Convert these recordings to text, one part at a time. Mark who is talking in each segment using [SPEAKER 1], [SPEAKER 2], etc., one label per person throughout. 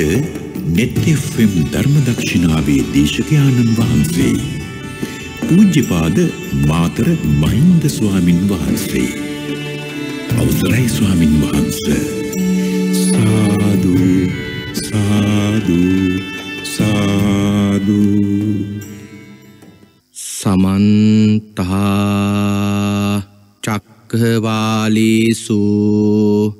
[SPEAKER 1] අද නෙත්Fම් ධර්මදක්ෂිනාවේ දේශකයාණන් වහන්සේ. පූජ්‍යපාද මාතර මහින්ද ස්වාමින් වහන්සේ. අවසරයි ස්වාමින් වහන්ස. සාදු සාදු සාදු සමන්තා චක්කවාලීසූ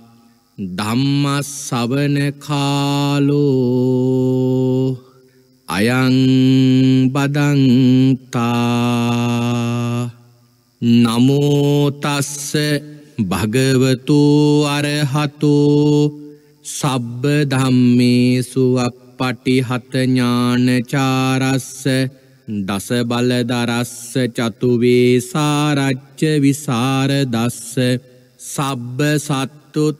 [SPEAKER 1] ධම්ම සවන කාලෝ අයං බදන්තා නමෝ තස්ස භගවතු අරහතෝ සබ්බ ධම්මේසු අප්පටිහත ඥානචාරස්ස දස බලදරස්ස චතුවේ සාරච්ච විසාරදස්ස සබ්බ සත්තුත්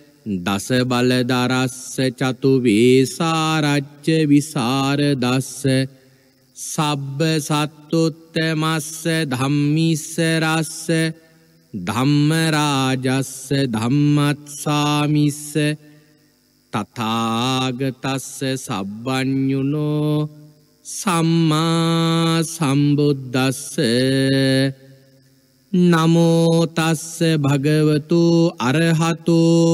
[SPEAKER 1] දස බලදරස්ස චතු වේසාරච්ච විසාරදස්ස සබ්බ සත්තුත්තමස්ස ධම්මිස්ස රස්ස ධම්මරාජස්ස ධම්මත්සාමිස්ස තථාගතස්ස සබ්බඤුනෝ සම්මා සම්බුද්දස්ස නමෝ තස්ස භගවතු අරහතෝ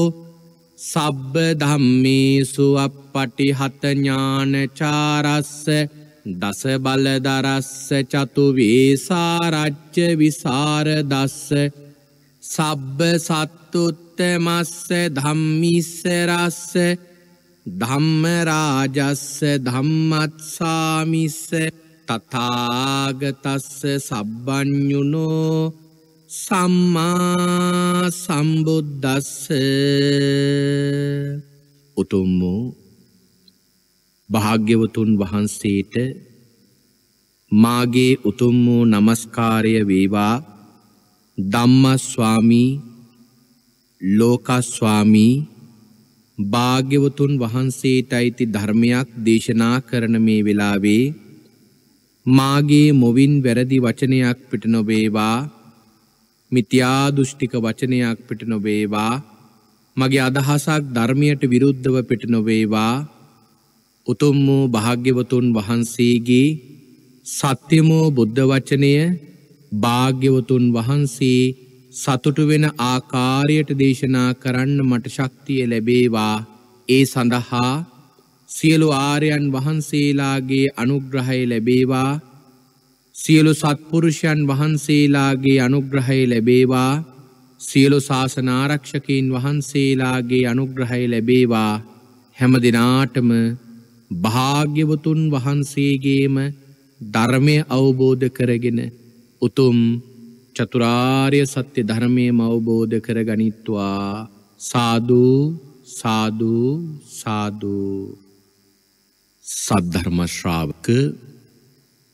[SPEAKER 1] සබ්බ ධම්මේසු අපපටි හතඥානචාරස්ස දස බලදරස්ස චතුවේසාරච්ච විසාරදස්ස සබ්බ සත්තුත්තමස්ස ධම්මිස්සරස්ස ධම්මරාජස්ස ධම්මත්සාමිස්ස තතාගතස්ස සබ්බඥුනෝ සම්මා සම්බුද්දස්ස උතුම් වූ භාග්‍යවතුන් වහන්සේට මාගේ උතුම් වූ নমස්කාරය වේවා ධම්මස්වාමී ලෝකස්වාමී භාග්‍යවතුන් වහන්සේටයිති ධර්මයක් දේශනා කරන මේ වෙලාවේ මාගේ මොවින් වැරදි වචනයක් පිට නොවේවා මිතියාදුෘෂ්ටික වචනයක් පිට නොවේවා මගේ අදහසක් ධර්මියට විරුද්ධව පිට නොවේවා උතුම් වූ භාග්‍යවතුන් වහන්සේගේ සත්‍යමෝ බුද්ධ වචනය භාග්‍යවතුන් වහන්සේ සතුටු වෙන ආකාරයට දේශනා කරන්න මට ශක්තිය ලැබේවා ඒ සඳහා සියලු ආරයන් වහන්සේලාගේ අනුග්‍රහය ලැබේවා සියලු සත්පුරුෂයන් වහන්සේලාගේ අනුග්‍රහය ලැබේවා සියලු ශාසනාරක්ෂකීන් වහන්සේලාගේ අනුග්‍රහය ලැබේවා හැම දෙනාටම භාග්‍යවතුන් වහන්සේගේම ධර්මය අවබෝධ කරගෙන උතුම් චතුරාර්ය සත්‍ය ධර්මයම අවබෝධ කර ගනිත්වා සාධූ සාධූ සාධූ සද්ධර්මශ්‍රාවක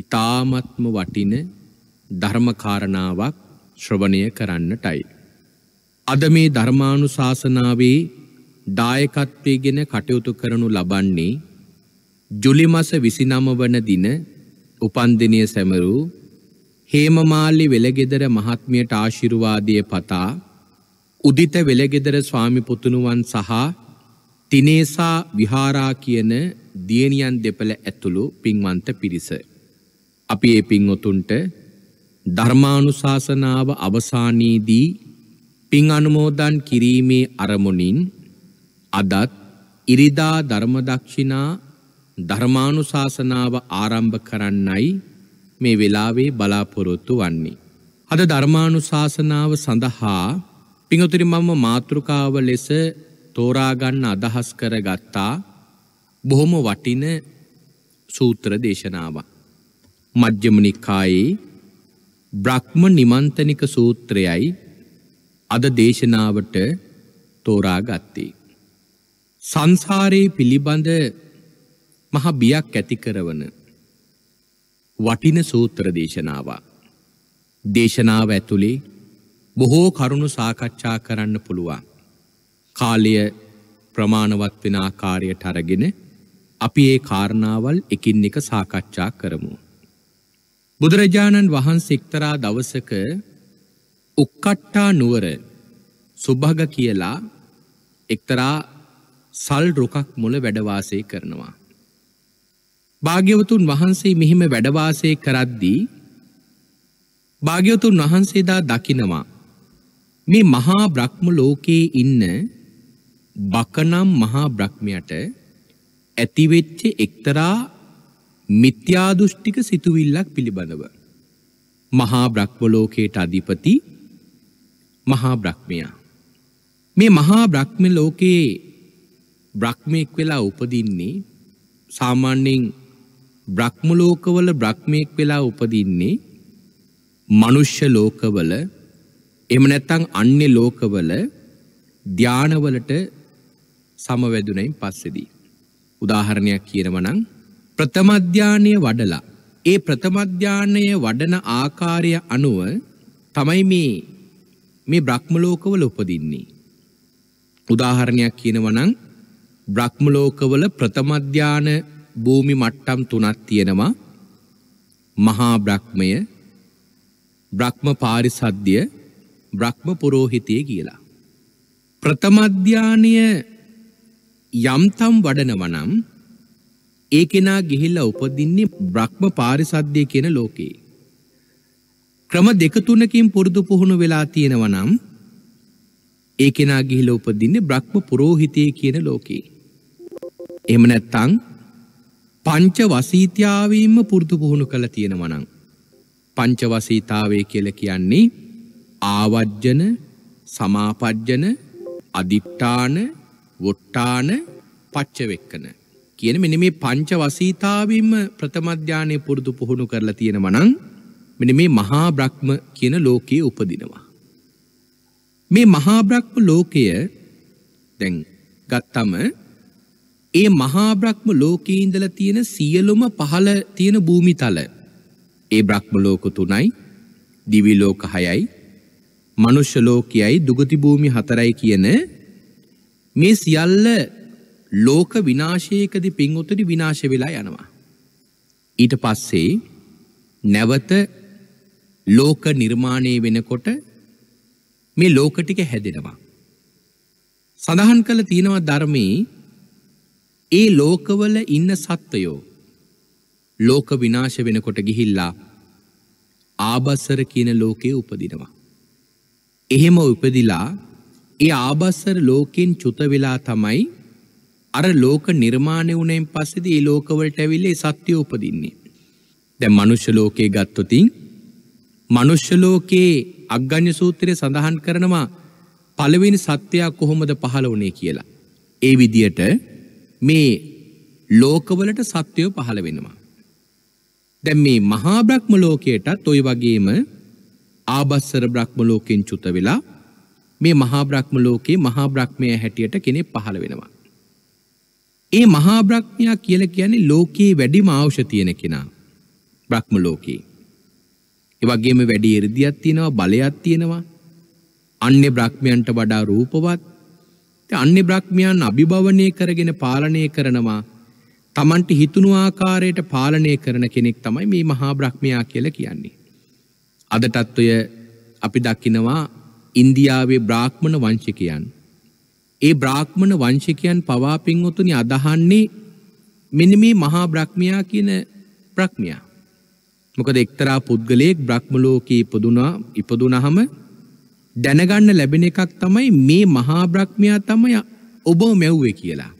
[SPEAKER 1] ඉතාමත්ම වටින ධර්මකාරණාවක් ශ්‍රවණය කරන්නටයි. අද මේ ධර්මානු ශාසනාවේ දායකත්වයගෙන කටයුතු කරනු ලබන්නේ ජුලිමස විසිනම වන දින උපන්දිනය සැමරු හේමමාල්ලි වෙළගෙදර මහත්මියට ආශිරුවාදය පතා උදිත වෙළගෙදර ස්වාමිපුතුනුවන් සහ තිනේසා විහාරා කියන දියණියන් දෙපළ ඇතුළු පින්වන්ත පිරිස. අපි ඒ පින්වතුන්ට ධර්මානුශාසනාව අවසානයේදී පින් අනුමෝදන් කිරීමේ අරමුණින් අදත් ඉරිදා ධර්මදක්ෂිනා ධර්මානුශාසනාව ආරම්භ කරන්නයි මේ වෙලාවේ බලාපොරොත්තු වන්නේ. අද ධර්මානුශාසනාව සඳහා පිඟුතුනි මම මාතෘකාව ලෙස තෝරා ගන්න අදහස් කරගත්තා බොහොම වටින සූත්‍ර දේශනාවක්. මජ්ක්‍ධිම නිකායේ බ්‍රහ්ම නිමන්තනික සූත්‍රයයි අද දේශනාවට තෝරා ගත්තේ. සංසාරයේ පිළිබඳ මහ බියක් ඇති කරවන වටින සූත්‍ර දේශනාව. දේශනාව ඇතුළේ බොහෝ කරුණු සාකච්ඡා කරන්න පුළුවන්. කාලය ප්‍රමාණවත් වෙන ආකාරයට අරගෙන අපි ඒ කාරණාවල් එකින් එක සාකච්ඡා කරමු. බුදුරජාණන් වහන්සෙක්තරා දවසක උක්කට්ටා නුවර සුභග කියලා එක්තරා සල් රොකක් මුල වැඩවාසය කරනවා. භාග්‍යවතුන් වහන්සේ මෙහෙම වැඩවාසය කරද්දී භාග්‍යවතුන් වහන්සේදා දකිනවා මේ මහා බ්‍රහ්ම ලෝකයේ ඉන්න බකනම් මහා බ්‍රහ්මයට ඇතිවෙච්ච එක්තරා මිත්‍යාදෘෂ්ටික සිතුවිල්ලක් පිළිබඳව. මහා බ්‍රක්්මලෝකයට අධිපති මහා බ්‍රක්්මයා. මේ මහා බ්‍රක්්ම ලෝකයේ බ්‍රක්්මයෙක් වෙලා උපදින්නේ සාමාන්‍යෙන් බ්‍රක්්මලෝකවල බ්‍රක්්මයෙක් වෙලා උපදින්නේ මනුෂ්‍ය ලෝකවල එම නැත්තං අන්‍ය ලෝකවල ධ්‍යානවලට සමවැදුනයින් පස්සෙදී. උදාහරණයක් කියනවනං ප්‍රථම ධානය වඩලා ඒ ප්‍රථම ධානය වඩන ආකාරය අනුව තමයි මේ මේ බ්‍රහ්ම ලෝකවල උපදින්නේ. උදාහරණයක් කියනවා නම් බ්‍රහ්ම ලෝකවල ප්‍රථම ධාන භූමි මට්ටම් තුනක් තියෙනවා. මහා බ්‍රහ්මය, බ්‍රහ්ම පාරිසද්ය, බ්‍රහ්ම පුරෝහිතය කියලා. ප්‍රථම ධානය යම්තම් වඩනවා නම් ඒ කෙනා ගිහිල්ලා උපදින්නේ බ්‍රහ්ම පාරිසද්දය කියන ලෝකේ. ක්‍රම දෙක තුනකින් පුරුදු පුහුණු වෙලා තියෙනවා නම් ඒ කෙනා ගිහිල්ලා උපදින්නේ බ්‍රහ්ම පුරෝහිතය කියන ලෝකේ. එහෙම නැත්නම් පංච වසීත්‍යාවීම පුරුදු පුහුණු කළ තියෙනවා නම් පංච වසීතාවය කියලා කියන්නේ ආවජ්ජන සමාපජ්ජන අදිට්ඨාන වොට්ටාන පච්චවෙක්කන කියන මෙන මේ පංච වසීතාවීම ප්‍රථමධ්‍යානය පුරුදු පුහුණු කරලා තියෙන මනං මෙන මේ මහා බ්‍රහ්ම කියන ලෝකයේ උපදිනවා. මේ මහා බ්‍රහ්ම ලෝකය දැන් ගත්තම ඒ මහා බ්‍රහ්ම ලෝකයේ ඉඳලා තියෙන සියලුම පහළ තියෙන භූමිතල ඒ බ්‍රහ්ම ලෝක තුනයි දිවි ලෝක හයයි මනුෂ්‍ය ලෝකයයි දුගති භූමි හතරයි කියන මේ සියල්ල ලෝක විනාශයකදී පින්වතුනි විනාශ වෙලා යනවා. ඊට පස්සේ නැවත ලෝක නිර්මාණය වෙනකොට මේ ලෝක ටික හැදෙනවා. සඳහන් කළ තියෙනවා ධර්මයේ ඒ ලෝකවල ඉන්න සත්වයෝ ලෝක විනාශ වෙනකොට ගිහිල්ලා ආබස්සර කියන ලෝකයේ උපදිනවා. එහෙම උපදිලා ඒ ආබස්සර ලෝකෙන් චුත වෙලා තමයි අර ලෝක නිර්මාණය වුණෙන් පස්සේදී ඒ ලෝකවලට ඇවිල්ලා ඒ සත්‍යය උපදින්නේ. දැන් මනුෂ්‍ය ලෝකේ ගත්තොතින් මනුෂ්‍ය ලෝකයේ අග්ගඤ්ඤ සූත්‍රය සඳහන් කරනවා පළවෙනි සත්‍යයක් කොහොමද පහළ වුණේ කියලා. ඒ විදියට මේ ලෝකවලට සත්‍යය පහළ වෙනවා. දැන් මේ මහා බ්‍රහ්ම ලෝකයටත් ওই වගේම ආබස්සර බ්‍රහ්ම ලෝකෙන් චුත වෙලා මේ මහා බ්‍රහ්ම ලෝකේ මහා බ්‍රහ්මය හැටියට කෙනෙක් පහළ වෙනවා. ඒ මහා බ්‍රහ්මයා කියලා කියන්නේ ලෝකයේ වැඩිම අවශ්‍ය තියෙන කෙනා. බ්‍රහ්ම ලෝකේ. ඒ වගේම වැඩි 이르දියක් තියෙනවා, බලයක් තියෙනවා. අන්‍ය බ්‍රහ්මයන්ට වඩා රූපවත්. ඉතින් අන්‍ය බ්‍රහ්මයන් අභිභවනය කරගෙන පාලනය කරනවා. Tamanට හිතුණු ආකාරයට පාලනය කරන කෙනෙක් තමයි මේ මහා බ්‍රහ්මයා කියලා කියන්නේ. අදටත් ඔය අපි දකිනවා ඉන්දියාවේ බ්‍රාහ්මණ වංශිකයන් ඒ බ්‍රාහ්මණ වංශිකයන් පවා පින්වතුනි අදහන්නේ මෙන්න මේ මහා බ්‍රහ්මයා කියන බ්‍රහ්මයා. මොකද එක්තරා පුද්ගලයෙක් බ්‍රහ්ම ලෝකේ ඉපදුනා ඉපදුනහම දැනගන්න ලැබෙන එකක් තමයි මේ මහා බ්‍රහ්මයා තමයි ඔබව මැව්වේ කියලා.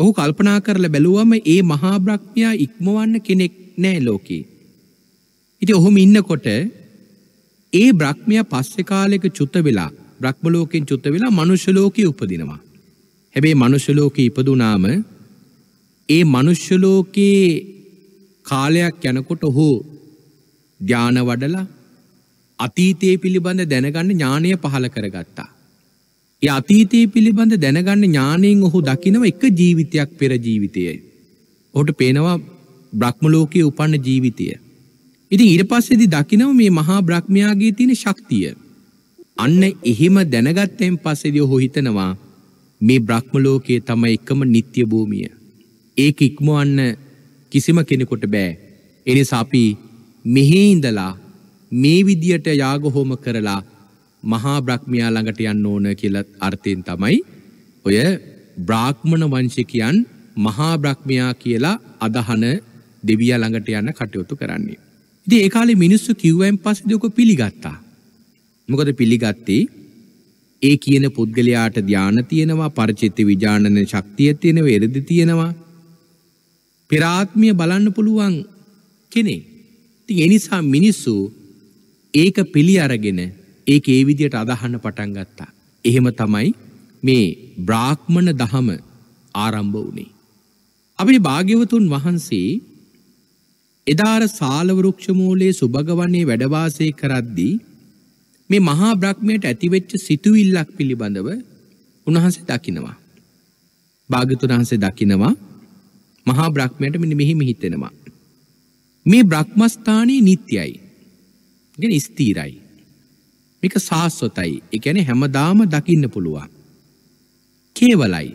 [SPEAKER 1] ඔහු කල්පනා කරලා බැලුවම ඒ මහා බ්‍රහ්මයා ඉක්මවන්න කෙනෙක් නැහැ ලෝකේ. ඉතින් ඔහොම ඉන්නකොට ඒ බ්‍රහ්මයා පස්සේ කාලෙක චුත වෙලා බ්‍රහ්මලෝකෙන් චුත වෙලා මනුෂ්‍යලෝකී උපදිනවා. හැබේ මනුෂ්‍යලෝකී ඉපදුනාම ඒ මනුෂ්‍යලෝකයේ කාලයක් යනකොට ඔහු ධ්‍යාන වඩලා අතීතයේ පිළිබඳ දැනගන්න ඥානය පහළ කරගත්තා. ඒ අතීතයේ පිළිබඳ දැනගන්න ඥානයෙන් ඔහු දකිනව එක ජීවිතයක් පෙර ජීවිතයයි. ඔහුට පේනවා බ්‍රහ්මලෝකයේ උපන්න ජීවිතය. ඉතින් ඊට පස්සේදී දකිනව මේ මහා බ්‍රහ්මයාගේ තියෙන ශක්තිය. අන්න එහෙම දැනගත්තයෙන් පස්සෙදී ඔහු හිතනවා මේ බ්‍රහ්ම ලෝකයේ තමයි එකම නිත්‍ය භූමිය. ඒක ඉක්මවන්න කිසිම කෙනෙකුට බෑ. ඒ නිසා අපි මෙහි ඉඳලා මේ විදියට යාග හෝම කරලා මහා බ්‍රහ්මයා ළඟට යන්න ඕන කියලා අර්ථයෙන් තමයි ඔය බ්‍රාහ්මණ වංශිකයන් මහා බ්‍රහ්මයා කියලා අදහන දෙවියා ළඟට යන්න කටයුතු කරන්නේ. ඉතින් ඒ කාලේ මිනිස්සු කිව්වෙන් පස්සේ දොක පිළිගත්තා. මොකද පිළිගත්තේ ඒ කියන පුද්ගලයාට ධාන තියෙනවා පරිචිත්ති විජානන ශක්තිය තියෙනවා එරදි තියෙනවා පෙරාත්මිය බලන්න පුළුවන් කෙනෙක්. ඉතින් ඒ නිසා මිනිස්සු ඒක පිළි අරගෙන ඒක ඒ විදියට අදහන්න පටන් ගත්තා. එහෙම තමයි මේ බ්‍රාහ්මණ දහම ආරම්භ වුණේ. අපේ භාග්‍යවතුන් වහන්සේ එදාර සාල වෘක්ෂ මූලයේ සුභගවණේ වැඩ වාසය කරද්දී මේ මහා බ්‍රහ්මයට ඇතිවෙච්ච සිතුවිල්ලක් පිළිබඳව උන්වහන්සේ දකිනවා. භාග්‍යතුන් වහන්සේ දකිනවා මහා බ්‍රහ්මයට මෙන්න මෙහිම හිතෙනවා. මේ බ්‍රහ්මස්ථානයේ නිට්යයි. කියන්නේ ස්ථිරයි. මේක සාස්වතයි. ඒ කියන්නේ හැමදාම දකින්න පුළුවන්. කේවලයි.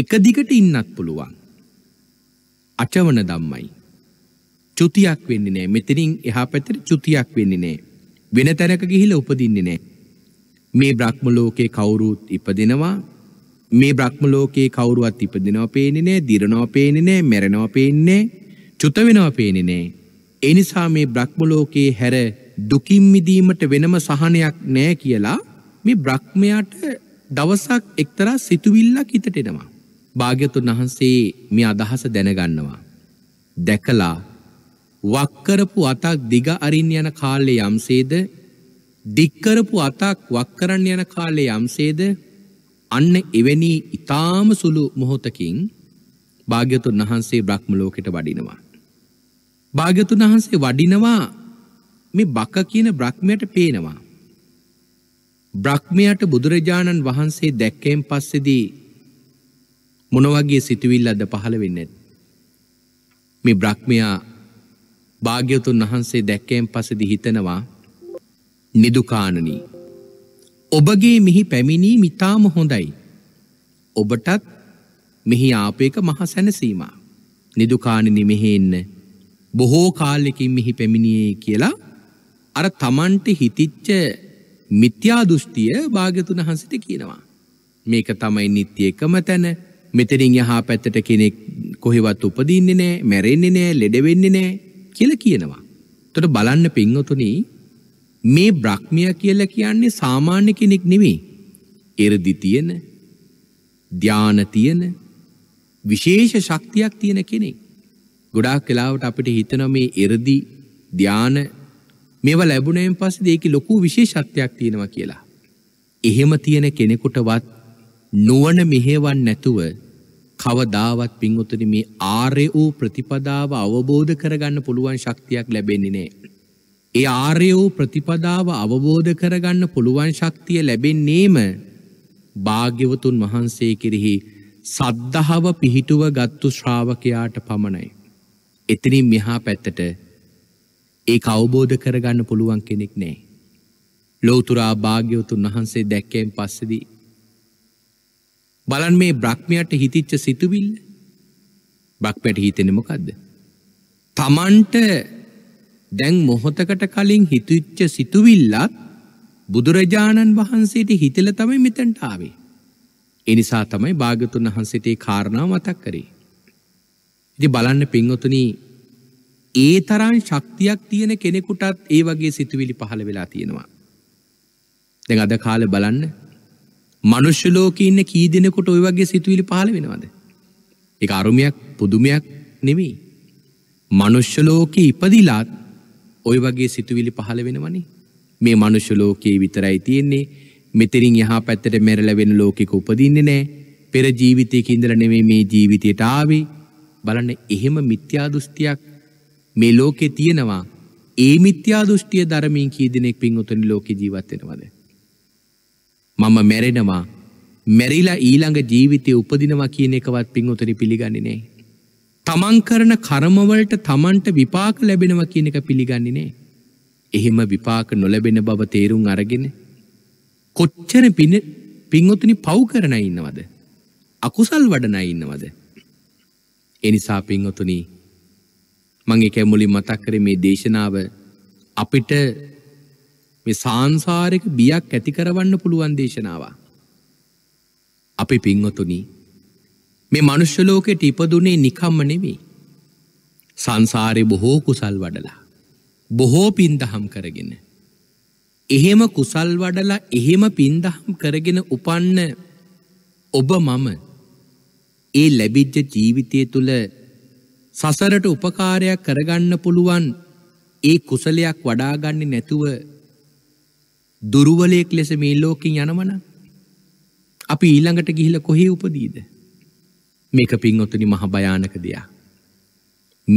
[SPEAKER 1] එක දිගට ඉන්නත් පුළුවන්. අචවන ධම්මයි. චුතියක් වෙන්නේ නැහැ. මෙතනින් එහා පැත්තට චුතියක් වෙන්නේ නැහැ. වෙන තැනක ගිහිල උපදින්නේ නෑ. මේ බ්‍රහ්ම ලෝකේ කවුරුත් ඉපදෙනවා මේ බ්‍රහ්ම ලෝකේ කවුරුවත් ඉපදෙනවා පේන්නේ නෑ, දිරනවා පේන්නේ නෑ, මැරෙනවා පේන්නේ නෑ, චුත වෙනවා පේන්නේ නෑ. ඒ නිසා මේ බ්‍රහ්ම ලෝකේ හැර දුකින් මිදීමට වෙනම සහනයක් නෑ කියලා මේ බ්‍රහ්මයාට දවසක් එක්තරා සිතුවිල්ලක් හිතට එනවා. භාග්‍යතුන් වහන්සේ මේ අදහස දැනගන්නවා. දැකලා වක්කරපු අතක් දිග අරින් යන කාලේ යම්සේද දික්කරපු අතක් වක්කරන්න යන කාලේ යම්සේද අන්න එවැනි ඉතාම සුළු මොහොතකින් භාග්‍යතුන් වහන්සේ බ්‍රහ්ම ලෝකෙට වඩිනවා. භාග්‍යතුන් වහන්සේ වඩිනවා මේ බක කියන බ්‍රහ්මයට පේනවා. බ්‍රහ්මයට බුදුරජාණන් වහන්සේ දැක්කෙන් පස්සේදී මොන වගේ සිතුවිල්ලක්ද පහළ වෙන්නේ? මේ බ්‍රහ්මයා භාග්‍යවතුන් වහන්සේ දැක්කයෙන් පසදි හිතනවා නිදුකාණනී. ඔබගේ මෙහි පැමිණී මිතාම හොඳයි. ඔබටත් මෙහි ආපේක මහ සැනසීම. නිදුකාණනි මෙහි එන්න බොහෝ කාලෙකින් මෙහි පැමිණියේ කියලා අර තමන්ට හිතිච්ච මිත්‍යා දෘෂ්ටිය භාග්‍යතුන් වහන්සේට කියනවා. මේක තමයි නිත්‍ය එකම තැන. මෙතනින් යහා පැත්තට කෙනෙක් කොහෙවත් උපදින්නේ නැහැ, මැරෙන්නේ නැහැ, ලෙඩ වෙන්නේ නැහැ. කියල කියනවා. තොට බලන්න පින්වතුනි මේ බ්‍රහ්මිය කියල කියන්නේ සාමාන්‍ය කෙනෙක් නෙවෙයි. එරදි තියෙන ධ්‍යාන තියෙන විශේෂ ශක්තියක් තියෙන කෙනෙක්. ගොඩාක් කලාවට අපිට හිතන මේ එරදි ධ්‍යාන මේව ලැබුණයෙන් පස්සේ ඒකේ ලොකු විශේෂත්වයක් තියෙනවා කියලා. එහෙම තියෙන කෙනෙකුටවත් නුවණ මෙහෙවන් නැතුව කවදාවත් පින්වතුනි මේ ආර්ය වූ ප්‍රතිපදාව අවබෝධ කරගන්න පුළුවන් ශක්තියක් ලැබෙන්නේ නැහැ. ඒ ආර්ය වූ ප්‍රතිපදාව අවබෝධ කරගන්න පුළුවන් ශක්තිය ලැබෙන්නේම භාග්‍යවතුන් වහන්සේ කෙරෙහි සද්ධාව පිහිටුව ගත්තු ශ්‍රාවකයාට පමණයි. එතනින් මෙහා පැත්තට ඒ අවබෝධ කරගන්න පුළුවන් කෙනෙක් නෑ. ලෝතුරා භාග්‍යවතුන් වහන්සේ දැක්කෙන් පස්සදී බලන් මේ බ්‍රහ්මයට හිතිච්ච සිතුවිල්ල බක්පැට හිතෙන මොකක්ද. තමන්ට දැන් මොහොතකට කලින් හිතුච්ච සිතුවිල්ලත් බුදුරජාණන් වහන්සේට හිතල තමයි මෙතැන්ට ආවේ. එනිසා තමයි භාගතුන් වහන්සේටේ කාරණාව මතක් කරේ. ඉති බලන්න පින්වතුන ඒ තරන් ශක්තියක් තියෙන කෙනෙකුටත් ඒ වගේ සිතුවිලි පහළ වෙලා තියෙනවා. දෙ අද කාල බලන්න මනුෂ්‍ය ලෝකෙ ඉන්න කී දෙනෙකුට ඔය වගේ සිතුවිලි පහළ වෙනවද? ඒක අරුමයක් පුදුමයක් නෙමෙයි. මනුෂ්‍ය ලෝකෙ ඉපදිලාත් ඔය වගේ සිතුවිලි පහළ වෙනවනේ. මේ මනුෂ්‍ය ලෝකයේ විතරයි තියෙන්නේ. මෙතරින් යහා පැත්තට මෙරළ වෙන ලෝකෙක උපදින්නේ නැහැ. පෙර ජීවිතයක ඉඳලා නෙමෙයි මේ ජීවිතයට ආවේ. බලන්න එහෙම මිත්‍යා දෘෂ්ටියක් මේ ලෝකේ තියෙනවා. ඒ මිත්‍යා දෘෂ්ටිය ධර්මයෙන් කී දෙනෙක් පින් උතුණි ලෝකේ ජීවත් වෙනවද? මම මැරෙනවා මැරිලා ඊළඟ ජීවිතය උපදිනවා කියන එකවත් පින්වතුනි පිළිගන්නේ නෑ. තමන් කරන කර්මවලට තමන්ට විපාක ලැබෙනවා කියන එක පිළිගන්නේ නෑ. එහෙම විපාක නොලැබෙන බව තේරුම් අරගෙන කොච්චර පින පින්වතුනි පව් කරන ඉන්නවද අකුසල් වඩන ඉන්නවද එනිසා පින්වතුනි මං එක මුලින් මතක් කරේ මේ දේශනාව අපිට මේ සංසාරික බියක් ඇති කරවන්න පුළුවන් දේශනාව. අපි පින්වතුනි මේ මනුෂ්‍ය ලෝකෙට ඉපදුනේ නිකම්ම නෙවෙයි. සංසාරේ බොහෝ කුසල් වඩලා බොහෝ පින්දහම් කරගෙන එහෙම කුසල් වඩලා එහෙම පින්දහම් කරගෙන උපන්න ඔබ මම ඒ ලැබිච්ච ජීවිතය තුළ සසරට උපකාරයක් කරගන්න පුළුවන් ඒ කුසලයක් වඩාගන්නේ නැතුව දුරුවලයෙක් ලෙස මේ ලෝකින් යනවන අපි ඊළඟට ගිහිල කොහේ උපදීද මේක පින්ඔතුනි මහ භයානක දෙයක්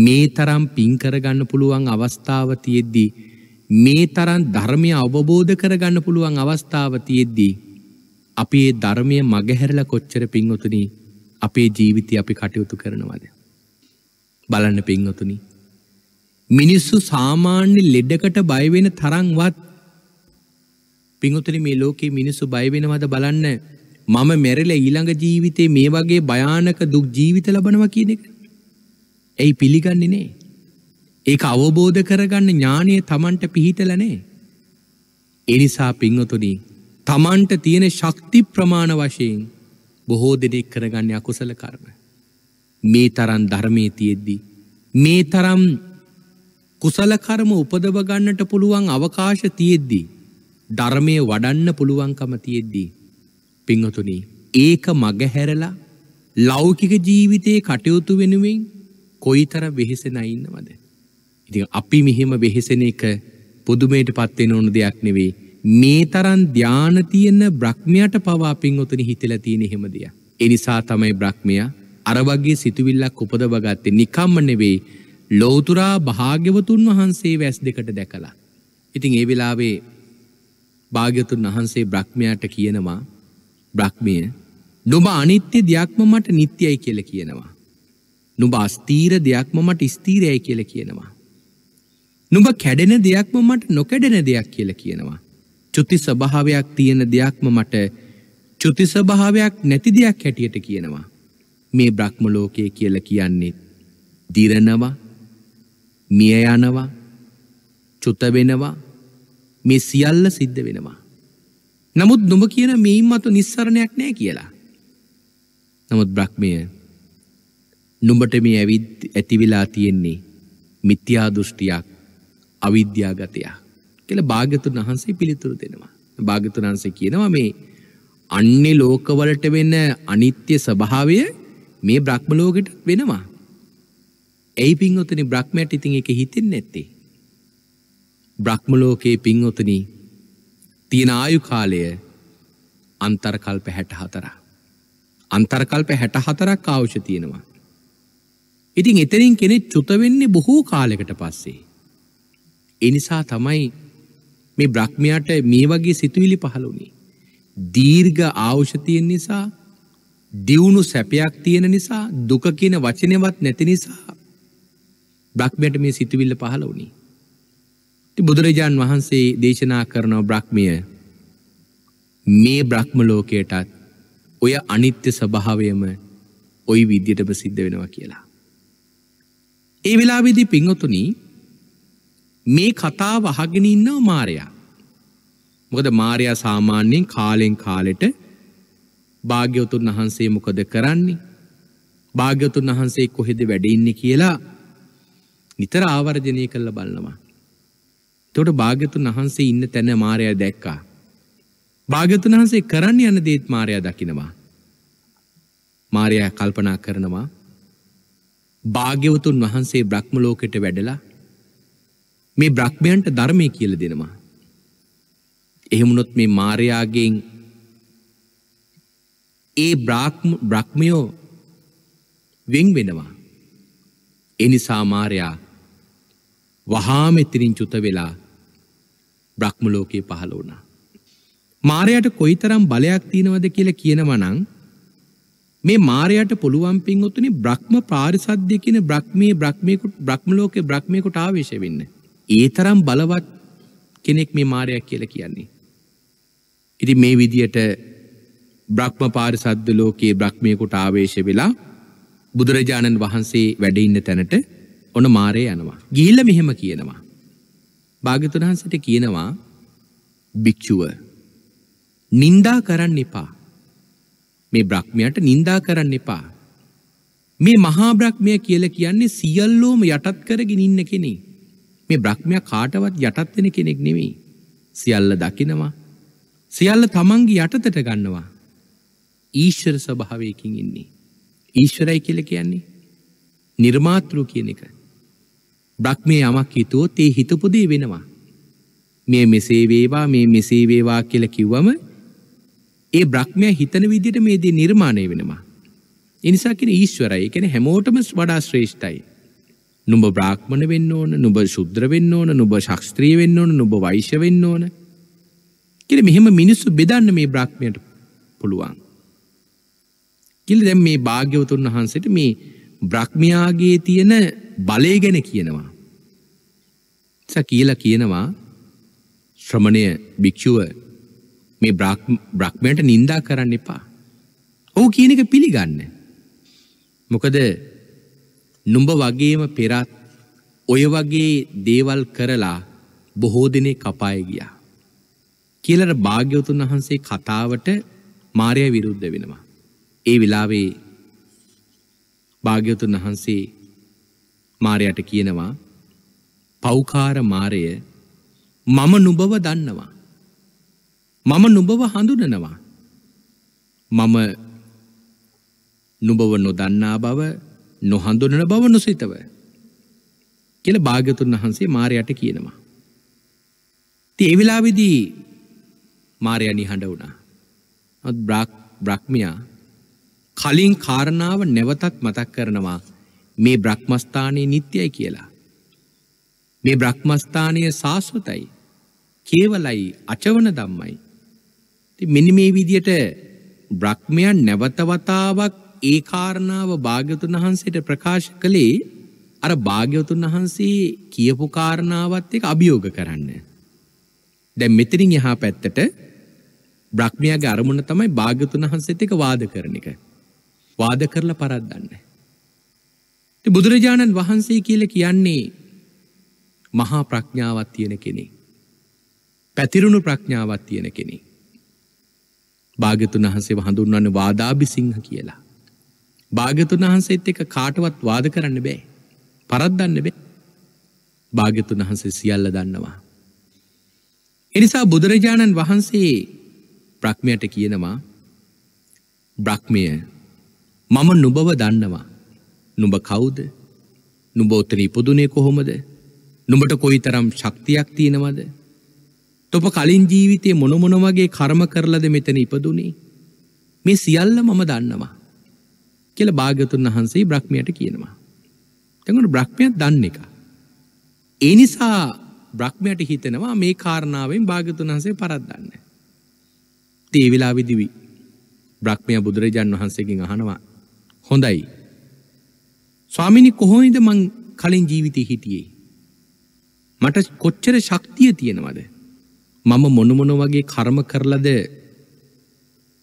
[SPEAKER 1] මේ තරම් පින් කරගන්න පුළුවන් අවස්ථාව තියෙද්දී මේ තරම් ධර්මය අවබෝධ කරගන්න පුළුවන් අවස්ථාව තියෙද්දී අපි ඒ ධර්මය මගහැරලා කොච්චර පින්ඔතුනි අපේ ජීවිතය අපි කටයුතු කරනවද බලන්න පින්ඔතුනි මිනිස්සු සාමාන්‍ය ලෙඩකට බයවෙන තරංවත් පිංහුතුනි මේ ලෝකේ මිනිස්සු බය වෙනවද බලන්න. මම මැරිලා ඊළඟ ජීවිතේ මේ වගේ භයානක දුක් ජීවිත ලබනවා කියන එක. එයි පිළිගන්නේ නේ. ඒක අවබෝධ කරගන්න ඥානය Tamanට පිහිටලා නේ. ඒ නිසා පිංහතුනි තමන්ට තියෙන ශක්ති ප්‍රමාණ වශයෙන් බොහෝ දෙනෙක් කරගන්න අකුසල කරම. මේ තරන් ධර්මය තියෙද්දී. මේ තරම් කුසල කර්ම උපදවගන්නට පුළුවන් අවකාශ තියෙද්දී. ධර්මය වඩන්න පුළුවන්කම තියෙද්දී. පිංහතුනි ඒක මගහැරලා ලෞකික ජීවිතයේ කටයුතු වෙනුවෙන් කොයිතර වෙහෙසෙන ඉන්නවද. ඉති අපි මෙහෙම වෙහෙසෙන එක පුදුමයට පත්වෙන ඕනු දෙයක් නෙවෙයි. මේ තරන් ධ්‍යානතියන්න බ්‍රහ්මයට පවාපින් ඔතන හිතල තියෙන හෙමදිය. එනිසා තමයි බ්‍රහ්මය අරවගේ සිතුවිල්ලක් උපදවගත්තේ නිකම්ම නෙවෙයි ලෝතුරා භාග්‍යවතුන් වහන්සේ වැස් දෙකට දැකලා. ඉතිං ඒ වෙලාවේ භාග්‍යතුන් වහන්සේ බ්‍රහ්මයාට කියනවා බ්‍රහ්මිය නුඹ අනිත්‍ය දෙයක්ම මට නිට්ටයයි කියලා කියනවා. නුඹ අස්තීර දෙයක්ම මට ස්ථීරයයි කියලා කියනවා. නුඹ කැඩෙන දෙයක්ම මට නොකැඩෙන දෙයක් කියලා කියනවා. චුති ස්වභාවයක් තියෙන දෙයක්ම මට චුති ස්වභාවයක් නැති දෙයක් හැටියට කියනවා. මේ බ්‍රහ්ම ලෝකය කියලා කියන්නේ දිරනවා මිය යනවා චුත වෙනවා මේ සියල්ල සිද්ධ වෙනවා. නමුත් නොම කියන මෙයින් මතු නිස්සරණයක් නෑ කියලා. නමුත් බ්‍රක්්මය නුඹට මේ ඇවිත් ඇතිවෙලා තියෙන්නේ මිත්‍යා දෘෂ්ටියක් අවිද්‍යාගතයක් කියල භාගතුන් වහන්සේ පිළිතුරු දෙනවා. භාගතුන් වහන්සේ කියනවා මේ අන්නේ ලෝකවලට වෙන්න අනිත්‍ය ස්වභාවය මේ බ්‍රහ්ම ලෝකෙට වෙනවා. ඇයි පින්වතුනි බ්‍රහ්මයට ඉතින් ඒක හිතෙන්නේ නැත්තේ? බ්‍රහ්මලෝකයේ පින්වතනී තියෙන ආයු කාලය අන්තර්කල්ප හැට හතර. අන්තර්කල්ප හැට හතරක් අවශ්‍ය තියෙනවා. ඉතින් එතනින් කෙනෙක් චුතවෙන්නේ බොහෝ කාලෙකට පස්සේ. එනිසා තමයි මේ බ්‍රහ්මයාට මේ වගේ සිතුවිලි පහළුණේ. දීර්ඝ ආවුෂතියෙන් නිසා දියුණු සැපයක් තියෙන නිසා දුක කියන වචනයවත් නැති නිසා බ්‍රහ්මයට මේ සිතුවිල්ල පහළ වුණේ. බුදුරජාන් වහන්සේ දේශනා කරනව බ්‍රහ්මිය මේ බ්‍රහ්ම ලෝකයටත් ඔය අනිත්‍ය ස්වභාවයම ওই විදියටම සිද්ධ වෙනවා කියලා. ඒ වෙලාවේදී පින්වතුනි මේ කතාව අහගෙන ඉන්නව මාරයා. මොකද මාරයා සාමාන්‍යයෙන් කාලෙන් කාලෙට භාග්‍යවතුන් වහන්සේ මොකද කරන්නේ? භාග්‍යවතුන් වහන්සේ කොහෙද වැඩ ඉන්නේ කියලා නිතර ආවර්ජනය කරලා බලනවා. තොට භාගතුන් වහන්සේ ඉන්න තැන මාරය දැක්කා. භාගතුන් වහන්සේ කරන්න යන දේත් මාරයා දකිනවා. මාරයා කල්පනා කරනවා භාග්‍යවතුන් වහන්සේ බ්‍රහ්මලෝකෙට වැඩලා මේ බ්‍රහ්මයන්ට ධර්මය කියල දෙනවා. එහෙමුණොත් මේ මාරයාගෙන් ඒ බ්‍රහ්මයෝ වෙන් වෙනවා. එනිසා මාරයා වහාම එතිරින් චුත වෙලා බ්‍රහ්ම ලෝකයේ පහළ වුණා. මාරයට කොයිතරම් බලයක් තියෙනවද කියලා කියනවා නම් මේ මාරයට පුළුවන් පින්වතුනි බ්‍රහ්ම පාරිසද්ද කියන බ්‍රහ්මී බ්‍රහ්මීකුට බ්‍රහ්ම ලෝකේ බ්‍රහ්මීකුට ආවේශ වෙන්න. ඒ තරම් බලවත් කෙනෙක් මේ මාරයක් කියලා කියන්නේ. ඉතින් මේ විදියට බ්‍රහ්ම පාරිසද්ද ලෝකයේ බ්‍රහ්මීකුට ආවේශ වෙලා බුදුරජාණන් වහන්සේ වැඩ ඉන්න තැනට ඔන මාරය යනවා. ගිහිල්ලා මෙහෙම කියනවා. භාග්‍යතුන් වහන්සේට කියනවා භික්ෂුව නින්දා කරන්න එපා. මේ බ්‍රහ්මයාට නින්දා කරන්න එපා. මේ මහා බ්‍රහ්මය කියලා කියන්නේ සියල්ලෝම යටත් කරගෙන ඉන්න කෙනෙක්. මේ බ්‍රහ්මයා කාටවත් යටත් වෙන කෙනෙක් නෙවෙයි. සියල්ල දකිනවා. සියල්ල තමන්ගේ යටතට ගන්නවා. ඊශ්වර ස්වභාවයකින් ඉන්නේ. ඊශ්වරයි කියලා කියන්නේ නිර්මාතෘ කියන එක. බ්‍රහ්මය යමක් හිතුවොත් ඒ හිතපුදේ වෙනවා. මේ මෙසේ වේවා මේ මෙසේ වේවා කියලා කිව්වම ඒ බ්‍රහ්මය හිතන විදිහට මේ දේ නිර්මාණය වෙනවා. ඒ නිසා කියන ඊශ්වරය, ඒ කියන්නේ හැමෝටම වඩා ශ්‍රේෂ්ඨයි. නුඹ බ්‍රාහ්මණ වෙන්න ඕන, නුඹ ශුද්‍ර වෙන්න ඕන, නුඹ ශාස්ත්‍රීය වෙන්න ඕන, නුඹ වෛශ්‍ය වෙන්න ඕන. කියලා මෙහෙම මිනිස්සු බෙදන්න මේ බ්‍රහ්මයට පුළුවන්. කියලා දැන් මේ භාග්‍යවතුන් වහන්සේට මේ බ්‍රහ්මයාගේ තියෙන බලය ගැන කියනවා. ස කියලා කියනවා ශ්‍රමණය භික්‍ෂුව මේ බ්‍රක්්මයට නින්දා කරන්න එපා. ඔහු කියන එක පිළිගන්න. මොකද නුඹ වගේම පෙරත් ඔය වගේ දේවල් කරලා බොහෝ දෙනේ කපාය ගියා. කියලට භාග්‍යවතුන් වහන්සේ කතාවට මාරය විරුද්ධ වෙනවා. ඒ විලාවේ භාග්‍යවතුන් වහන්සේ මාරයට කියනවා පෞකාර මාරය මම නුබව දන්නවා. මම නුබව හඳුනනවා. මම නුබව නොදන්නා බව නොහඳුනන බව නොසිතව. කියල භාගතුන් වහන්සේ මාරයට කියනවා. ති එවිලාවිදී මාරයනි හඬ වුණා. බ්‍රාක්්‍රක්්මියා කලින් කාරණාව නැවතත් මතක් කරනවා මේ බ්‍රහ්මස්ථානය නිත්‍යයි කියලා. මේ බ්‍රහ්මස්ථානය ශාස්වතයි කේවලයි අචවන දම්මයි. මෙනි මේ විදියට බ්‍රක්්මයන් නැවතවතාවක් ඒ කාරණාව භාග්‍යතුන් වහන්සේට ප්‍රකාශ කළේ අර භාග්‍යවතුන් වහන්සේ කියපු කාරණාවත් එක අභියෝග කරන්න. දැන් මෙතරින් යහා පැත්තට බ්‍රක්්මයාගේ අරමුණ තමයි භාග්‍යතුන් වහන්සේත් එක වාද කරන එක. වාද කරලා පරද්දන්න. බුදුරජාණන් වහන්සේ කියල කියන්නේ මහා ප්‍රඥාවත් තියෙන කෙනෙ. පැතිරුණු ප්‍රඥාවත් තියෙන කෙනෙ. භාගතුන් වහන්සේ හඳුන්වන්න වාදාබිසිංහ කියලා. භාගතුන් වහන්සේත් එක කාටවත් වාද කරන්න බෑ. පරද්දන්න බෑ. භාගතුන් වහන්සේ සියල්ල දන්නවා. එනිසා බුදුරජාණන් වහන්සේ ප්‍රක්්මයට කියනවා බ්‍රක්්මය මම නුබව දන්නවා නුඹ කවුද නුබෝතන ඉපදුනේ කොහොමද නුඹට කොයි තරම් ශක්තියක් තියෙනවද තොප කලින් ජීවිතය මොනොමොනවගේ කර්ම කරලද මෙතන ඉපදුනේ මේ සියල්ල මම දන්නවා කියල භාගතුන් වහන්සේ බ්‍රහ්මයට කියනවා තැඟට බ්‍රහ්මයක් දන්න එක ඒ නිසා බ්‍රහ්මයට හිතනවා මේ කාරණාවෙන් භාගතුන් වහන්සේ පරත්දන්න තේවෙලා විදිවී බ්‍රහ්මය බුදුරජාන් වහන්සේකින් අහනවා හොඳයි ස්වාමිනි කොහොමද මං කලින් ජීවිතේ හිටියේ? මට කොච්චර ශක්තිය තියෙනවද? මම මොන මොන වගේ කර්ම කරලාද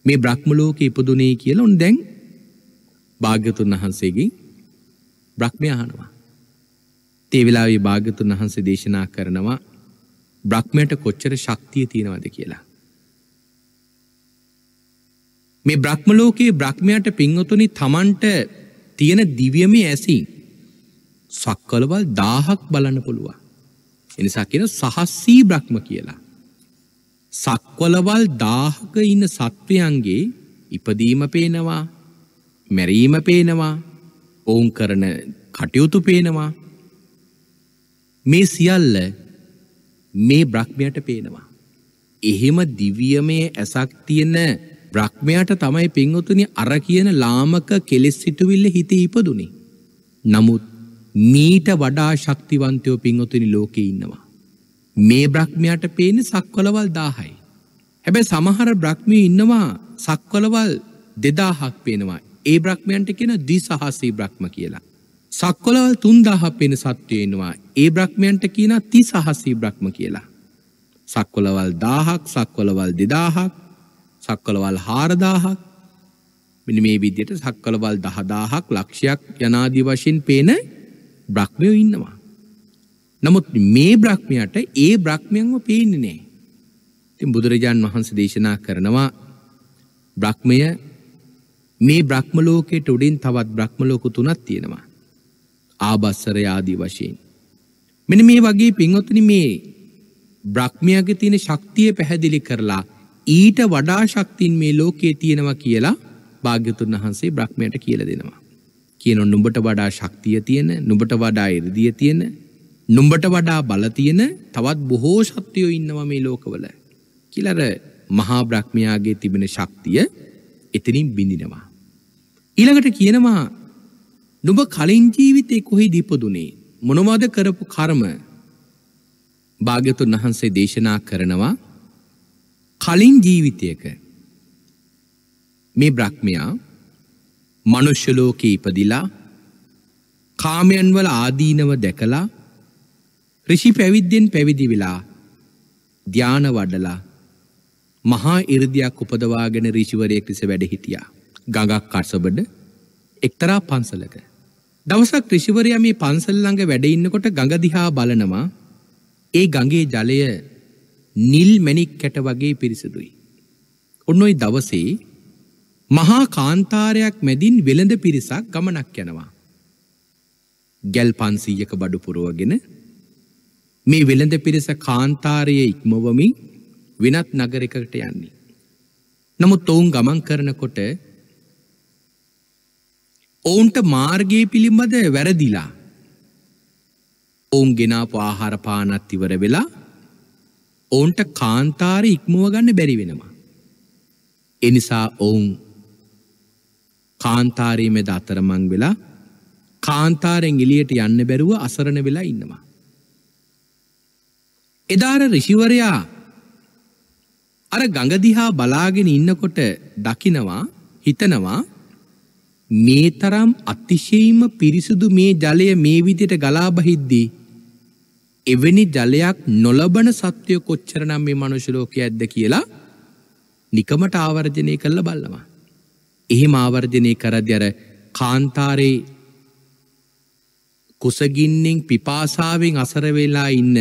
[SPEAKER 1] මේ බ්‍රහ්ම ලෝකේ ඉපදුනේ කියලා උන් දැන් භාග්‍යතුන් වහන්සේගෙන් බ්‍රහ්මය අහනවා. ඒ වෙලාවේ භාග්‍යතුන් වහන්සේ දේශනා කරනවා බ්‍රහ්මයට කොච්චර ශක්තිය තියෙනවද කියලා. මේ බ්‍රහ්ම ලෝකයේ බ්‍රහ්මයාට පින්වතුනි තමන්ට තියෙන දිවියමේ ඇසින් සක්කලවල් දාහක් බලන්න පුළුවන්. එනිසා කියන සහස්සී බ්‍රහ්ම කියලා. සක්වලවල් දාහක ඉන්න සත්වයන්ගේ ඉපදීම පේනවා මැරීම පේනවා ඔවුන් කරන කටයුතු පේනවා මේ සියල්ල මේ බ්‍රහ්මයට පේනවා. එහෙම දිවියමේ ඇසක් තියෙන බ්‍රහ්මයාට තමයි පින්වතුනි අර කියන ලාමක කෙලෙස් සිටුවිල්ල හිතේ ඉපදුනේ. නමුත් මීට වඩා ශක්තිවන්තයෝ පින්වතුනි ලෝකේ ඉන්නවා. මේ බ්‍රහ්මයාට පේන්නේ සක්වලවල් 1000යි. හැබැයි සමහර බ්‍රහ්මී ඉන්නවා සක්වලවල් 2000ක් පේනවා. ඒ බ්‍රහ්මයන්ට කියන ද්විසහසී බ්‍රහ්ම කියලා. සක්වලවල් 3000 පේන සත්වයෝ ඉන්නවා. ඒ බ්‍රහ්මයන්ට කියන 30000 බ්‍රහ්ම කියලා. සක්වලවල් 1000ක් සක්වලවල් 2000ක් සක්කලවල් හාරදාහක් මෙනි මේ විද්‍යට සක්කලවල් දහදාහක් ලක්ෂයක් යනාදී වශයෙන් පේන බ්‍රක්්මයෝ ඉන්නවා. නමුත් මේ බ්‍රක්්මයට ඒ බ්‍රක්්මයන්ව පේන්නේ නෑ. තින් බුදුරජාන් වහන්ස දේශනා කරනවා බ්‍රක්්මය මේ බ්‍රහ්මලෝකයට උඩින් තවත් බ්‍රහ්මලෝක තුනක් තියෙනවා. ආබස්සරය ආදී වශයෙන්. මෙන මේ වගේ පින්වතුනි මේ බ්‍රහ්මයාගේ තියෙන ශක්තිය පැහැදිලි කරලා ඊට වඩා ශක්තින් මේ ලෝකයේ තියෙනවා කියලා භාග්‍යතුන් වහන්සේ බ්‍රහ්මයට කියලා දෙනවා. කියනවා නුඹට වඩා ශක්තිය තියෙන, නුඹට වඩා 이르දිය තියෙන, නුඹට වඩා බල තියෙන තවත් බොහෝ ශක්තියෝ ඉන්නවා මේ ලෝකවල. කියලා අර මහා බ්‍රහ්මයාගේ තිබෙන ශක්තිය එතනින් බිඳිනවා. ඊළඟට කියනවා නුඹ කලින් ජීවිතේ කොහෙද ඉපදුනේ? මොනවද කරපු කර්ම? භාග්‍යතුන් වහන්සේ දේශනා කරනවා කලින් ජීවිතයක මේ බ්‍රහ්මයා මනුෂ්‍යලෝකයේ ඉපදිලා කාමයන්වල ආදීනව දැකලා රිෂි පැවිද්දෙන් පැවිදි වෙලා ධ්‍යාන වඩලා මහා ඉරදියක් උපදවාගෙන රිෂිවරයෙක් ලෙස වැඩ හිටියා. ගඟක් කසබඩ එක්තරා පන්සලක. දවසක් රිෂිවරයා මේ පන්සල් ළඟ වැඩ ඉන්නකොට ගඟ දිහා බලනවා. ඒ ගඟේ ජලය නිල් මැණික් කැට වගේ පිරිසුදුයි. ඔන්න ওই දවසේ මහා කාන්තාරයක් මැදින් වෙළඳ පිරිසක් ගමනක් යනවා. ගැල් 500ක බඩු පුරවගෙන මේ වෙළඳ පිරිස කාන්තාරයේ ඉක්මවමින් වෙනත් නගරයකට යන්නේ. නමුත් ඔවුන් ගමන් කරනකොට ඔවුන්ට මාර්ගයේ පිළිබඳ වැරදිලා ඔවුන් ගෙනාපු ආහාර පානත් ඉවර වෙලා ඔවුන්ට කාන්තාර ඉක්මුව ගන්න බැරි වෙනවා. එනිසා ඔවුන් කාන්තාරීමෙද අතරමං වෙලා කාන්තාරෙන් එලියට යන්න බැරුව අසරණ වෙලා ඉන්නවා. එදාර රිෂිවරයා අර ගඟදිහා බලාගෙන ඉන්නකොට දකිනවා හිතනවා මේ තරම් අතිශයීම පිරිසුදු මේ ජලය මේ විදිට ගලාබහිද්දී එවැනි ජලයක් නොලබන සත්වය කොච්චරනම් මේ මනුෂලෝකය ඇද්ද කියලා නිකමට ආවර්ජනය කල්ල බල්ලවා. එහෙම ආවර්ජනය කරද අර කාන්තාරයේ කුසගින්නෙන් පිපාසාවෙන් අසරවෙලා ඉන්න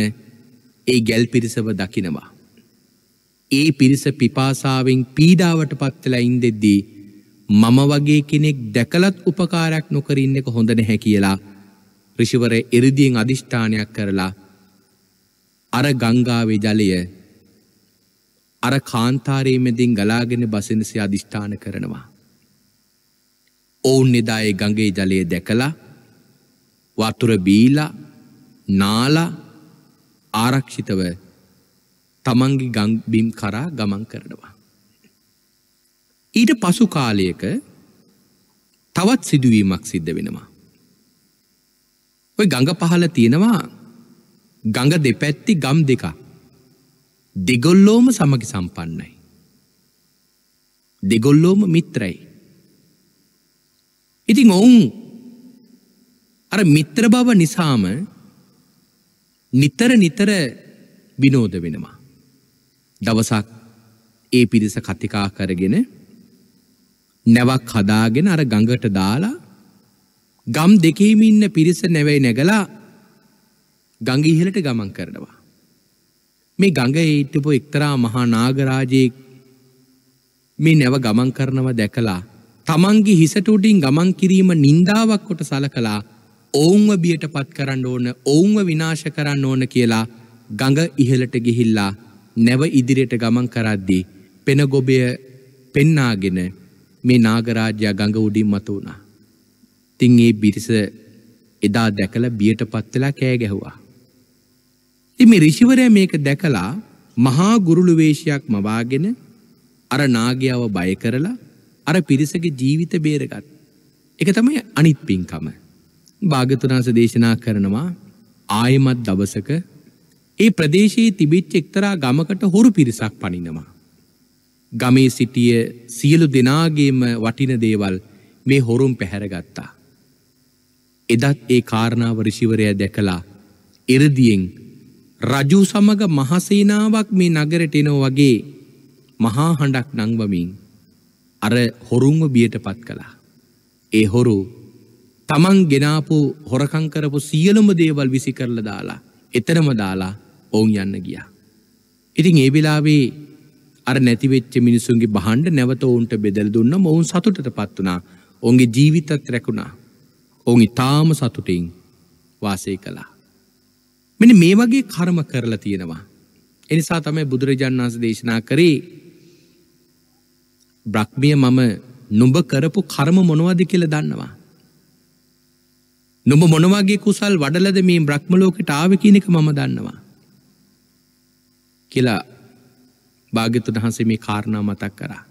[SPEAKER 1] ඒ ගැල් පිරිසව දකිනවා. ඒ පිරිස පිපාසාවෙන් පීඩාවට පත්වල ඉන්දෙද්දී මම වගේ කෙනෙක් දැකලත් උපකාරයක් නොකරන්න එක හොඳ නැහැ කියලා රිෂිවර එරිදියෙන් අධිෂ්ඨානයක් කරලා අර ගංගාවේ ජලය අර කාන්තාරේමෙදින් ගලාගෙන බසෙනසි අධිෂ්ඨාන කරනවා. ඔවුන් නිදායේ ගඟේ ජලය දැකලා වතුර බීලා නාලා ආරක්ෂිතව තමන්ගේ ගංබිම් කරා ගමන් කරනවා. ඊට පසු කාලයක තවත් සිදුවීමක් සිද්ධ වෙනවා. ඔය ගඟ පහල තියෙනවා ගඟ දෙපැත්ති ගම් දෙකක්. දෙගොල්ලෝම සමගි සම්පන්නයි. දෙගොල්ලෝම මිත්‍රයි. ඉතිං ඔවුන් අර මිත්‍ර බව නිසාම නිතර නිතර විනෝද වෙනවා. දවසක් ඒ පිරිස කතිකා කරගෙන නැවක් හදාගෙන අර ගඟට දාලා ගම් දෙකීම ඉන්න පිරිස නැවයි නැගලා ගඟ ඉහළට ගමන් කරනවා. මේ ගඟේ හිටපු එක්තරා මහා නාගරාජයෙක් මේ නැව ගමන් කරනව දැකලා තමන්ගේ හිසට උඩින් ගමන් කිරීම නින්දාවක් කොට සලකලා ඔවුන්ව බියට පත් කරන්න ඕන ඔවුන්ව විනාශ කරන්න ඕන කියලා ගඟ ඉහළට ගිහිල්ලා නැව ඉදිරියට ගමන් කරද්දී පෙනගොබය පෙන්නාගෙන මේ නාගරාජ්‍යයා ගඟ උඩින් මතු වුණා. තින් ඒ බිරිස එදා දැකලා බියට පත් වෙලා කෑ ගැහුවා. ඉතින් මේ ඍෂිවරයා මේක දැකලා මහා ගුරුළු වේශයක් මවාගෙන අර නාගයාව බය කරලා අර පිරිසගේ ජීවිත බේරගත්. ඒක තමයි අනිත් පින්කම. භාගතුනාස දේශනා කරනවා ආයමත් දවසක ඒ ප්‍රදේශයේ තිබිච්ච එක්තරා ගමකට හොරු පිරිසක් පනිනවා. ගමේ සිටිය සියලු දෙනාගේම වටින දේවල් මේ හොරුම් පැහැරගත්තා. එදත් ඒ කාරණාව ඍෂිවරයා දැකලා එරදියෙන් රජු සමග මහසේනාවක් මේ නගරට එනෝ වගේ මහා හඬක් නංවමින් අර හොරුන්ව බියට පත් කළා. ඒ හොරු තමන් ගෙනාපු හොරකං කරපු සියලුම දේවල් විසි කරල දාලා එතරම දාලා ඔවුන් යන්න ගියා. ඉතින් ඒ වෙලාවේ අර නැතිවෙච්ච මිනිසුන්ගේ බහන්ඩ නැවත ඔවුන්ට බෙදල් දුන්න ඔවුන් සතුටට පත් වනා ඔවුන්ගේ ජීවිතත් රැකුණා ඔවුන් ඉතාම සතුටින් වාසය කලා. මෙනි මේ වගේ කරම කරලා තියෙනවා. එනිසා තමයි බුදුරජාණන්ස දේශනා කරේ බ්‍රක්්මිය මම නුඹ කරපු කරම මොනවද කියල දන්නවා. නොම මොනවගේ කුසල් වඩලද මේ බ්‍රහ්මලෝකට ආවකිනක මම දන්නවා. කියලා භාග්‍යතුන් වහන්සේ මේ කාරණා මතක් කරා.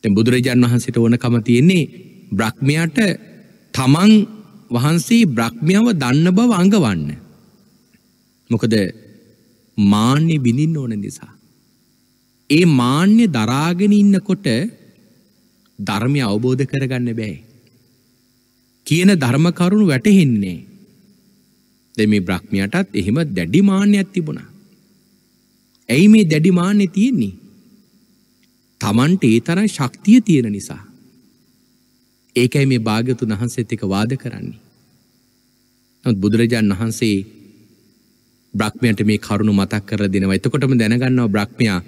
[SPEAKER 1] දැන් බුදුරජාණන් වහන්සේට ඕනකම තියෙන්නේ බ්‍රහ්මයාට තමන් වහන්සේ බ්‍රහ්මියව දන්න බව අඟවන්න. මොකද මාන්‍ය බිඳින්න ඕන නිසා. ඒ මාන්‍ය දරාගෙන ඉන්නකොට ධර්මය අවබෝධ කරගන්න බෑ. කියන ධර්ම කරුණු වැටහෙන්නේ. දැන් මේ බ්‍රහ්මයාටත් එහෙම දැඩි මාන්නයක් තිබුණා. ඇයි මේ දැඩි මාන්නේ තියෙන්නේ? Tamanට ඒ තරම් ශක්තිය තියෙන නිසා. ඒකයි මේ භාග්‍යතුන් වහන්සේත් එක්ක වාද කරන්නේ. නමුත් බුදුරජාන් වහන්සේ බ්‍රහ්මයට මේ කරුණු මතක් කර දෙනවා. එතකොටම දැනගන්නවා බ්‍රහ්මයා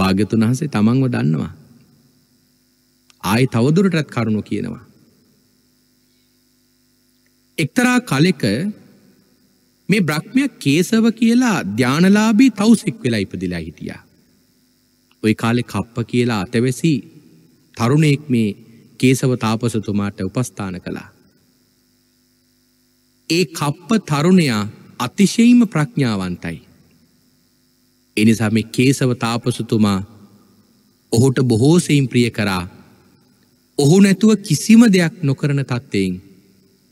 [SPEAKER 1] භාග්‍යතුන් වහන්සේ තමන්ව දන්නවා. ආයි තවදුරටත් කරුණු කියනවා. එක්තරා කලෙක මේ බ්‍රහ්මය කේසව කියලා ධ්‍යානලාබී තවසෙක් වෙලා ඉපදිලා හිටියා. ඔය කාලෙ කප්ප කියලා අතවැසි තරුණයෙක් මේ කේසව තාපසතුමාට උපස්ථාන කළා. ඒ කප්ප තරුණයා අතිශයීම ප්‍රඥාවන්තයි. එනිසා මේ කේසව තාපසතුමා ඔහුට බොහෝසයිම් ප්‍රිය කරා ඔහු නැතුව කිසිම දෙයක් නොකරන තත්ත්වයෙන්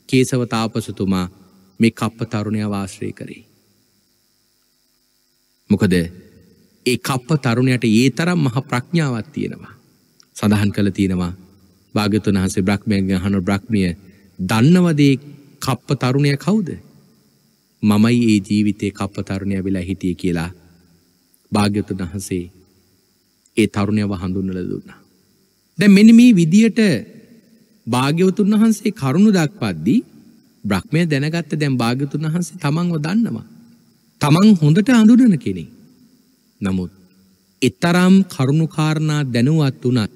[SPEAKER 1] කේසව තාපසතුමා මේ කප්ප තරුණය වාශ්‍රය කරේ. මොකද ඒ කප්ප තරුණයට ඒ තරම් මහ ප්‍රඥාවත් තියෙනවා. සඳහන් කළ තියෙනවා භාගතුන් වහන්සේ බ්‍රහ්මයන්ගේ හනු බ්‍රහ්මිය දන්නවදේ කප්ප තරුණය කවුද මමයි ඒ ජීවිතේ කප්පතරුණය වෙලා හිටියේ කියලා භාග්‍යවතුන් වහන්සේ ඒ තරුණයව හඳුන්වලා දුන්නා. දැන් මෙන්න මේ විදියට භාග්‍යවතුන් වහන්සේ කරුණ දක්වද්දී බ්‍රහ්මය දැනගත්ත දැන් භාග්‍යවතුන් වහන්සේ තමන්ව දන්නවා. තමන් හොඳට අඳුරන කෙනෙක්. නමුත් එතරම් කරුණුකාරණා දැනුවත් වුණත්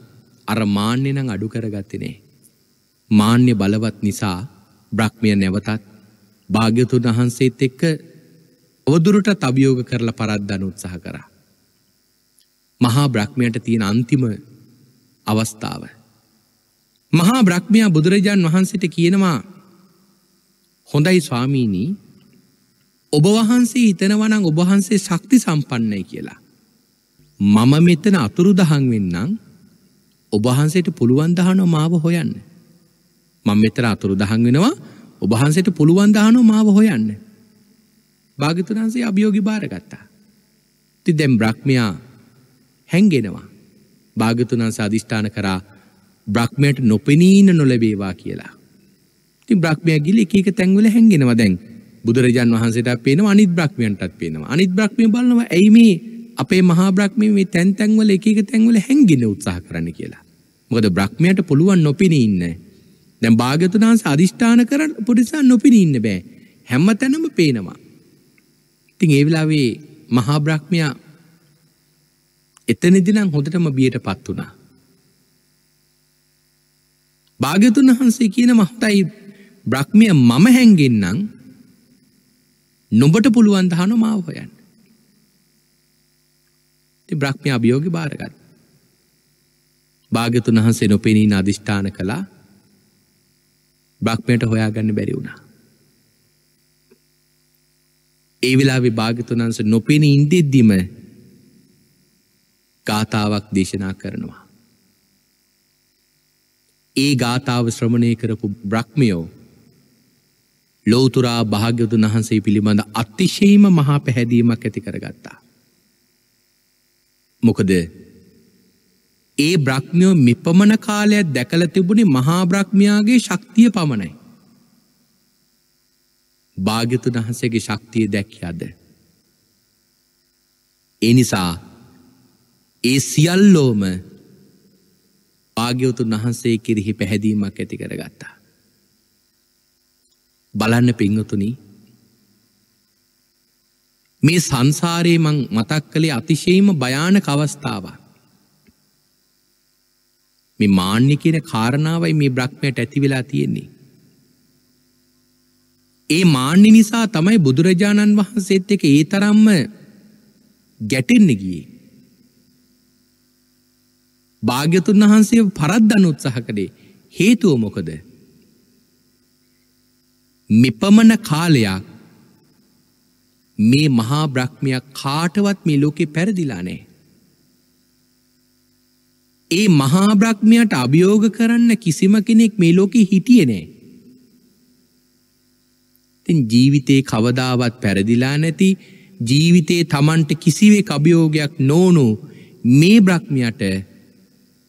[SPEAKER 1] අර මාන්‍ය නම් අඩු කරගත්තේ නෑ. මාන්‍ය බලවත් නිසා බ්‍රහ්මය නැවතත් භාග්‍යතුන් වහන්සේත් එක්ක ඔදුරට තභියෝග කරලා පරද්දන්න උත්සාහ කරා. මහා බ්‍රහ්මයට තියෙන අන්තිම අවස්ථාව. මහා බ්‍රහ්මයා බුදුරජාන් වහන්සට කියනවා හොඳයි ස්වාමීණී ඔබ වහන්සේ හිතනවනං ඔබහන්සේ ශක්ති සම්පන්නයි කියලා. මම මෙතන අතුරු දහන් වෙන්නම් ඔබහන්සේට පුළුවන් දහනෝ මාව හොයන්න. මං මෙතර අතුරු දහන් වෙනවා ඔබහන්සට පුළුවන් දානෝ මාව හොයන්න. භාගිතුරන්සේ අභියෝගි භාරගත්තා. ති දැම් බ්‍රක්්මයා හැන්ගෙනවා. භාගතුනන් සාධිෂ්ඨාන කරා බ්‍රක්්මයට නොපෙනීන නොලැබේවා කියලා. ති බ්‍රක්්මය ගිල එකක තැන්වල හැගෙනවා දැන් බුදුරජන් වහන්සට පේන අනිත් බ්‍රක්්මයන්ටත් පේනවා අනිත් බ්‍රක්්මය බලනව ඇයි මේ අපේ මහා බ්‍රක්්මය මේ තැන් තැන්වල එකක තැන්වල හැගින උත්සාහ කරන්න කියලා. මොකද බ්‍රක්්මයට පුළුවන් නොපෙනීන්නේ දැම් භාගතුනාන්ස අධිෂ්ඨාන කරන්න පුරිසා නොපිණඉන්න බෑ හැම්ම තැනම පේනවා. ඉතිං ඒවෙලාවේ මහා බ්‍රහ්මයා එතනෙදිනම් හොඳටම බියට පත් වුණා. භාගතුන් වහන්සේ කියන මහතයි බ්‍රහ්මිය මම හැන්ගෙන්න්නම් නොබට පුළුවන් දහනු මාව හොයන්න. බ්‍රහ්මය අභියෝග භාරගත්. භාගතුන් වහන්සේ නොපෙනී අධිෂ්ඨාන කලා බ්‍රක්්මයට හොයාගන්න බැරි වුණා. ඒ වෙලාවෙ භාගතුනන්ස නොපෙන ඉන්දෙද්දිම ගාථාවක් දේශනා කරනවා. ඒ ගාථාව ශ්‍රමණය කරපු බ්‍රක්්මියෝ ලෝතුරා භාග්‍යතුන් වහන්සේ පිළිබඳ අතිශයම මහා පැහැදීමක් ඇති කරගත්තා. මොකද ඒ බ්‍රහ්මියෝ මෙපමණ කාලයක් දැකල තිබුණේ මහා බ්‍රහ්මයාගේ ශක්තිය පමණයි. භාග්‍යතුන් වහන්සේගේ ශක්තිය දැක්යද. ඒ නිසා ඒ සියල්ලෝම භාග්‍යවතුන් වහන්සේ කිරිහි පැහැදීමක් ඇති කරගත්තා. බලන්න පිංහතුනි මේ සංසාරයේ මං මතක් කළේ අතිශයම භයානක අවස්ථාවක්. මේ මාන්‍ය කියන කාරණාවයි මේ බ්‍රහ්මයට ඇති වෙලා තියෙන්නේ. ඒ මාන්‍ය නිසා තමයි බුදුරජාණන් වහන්සේත් එක ඒ තරම්ම ගැටෙන්න ගියේ. භාග්‍යතුන් වහන්සේ පරද්දන්න උත්සාහ කළේ හේතුව මොකද? මෙපමණ කාලයක් මේ මහා බ්‍රහ්මයා කාටවත් මේ ලෝකේ පැරදිලා නැහැ. ඒ මහා බ්‍රහ්මයාට අභියෝග කරන්න කිසිම කෙනෙක් මේ ලෝකේ හිටියේ නෑ. ඉතින් ජීවිතේ කවදාවත් පැරදිලා නැති ජීවිතේ Tamanට කිසිවෙක් අභියෝගයක් නොවුණු මේ බ්‍රහ්මයාට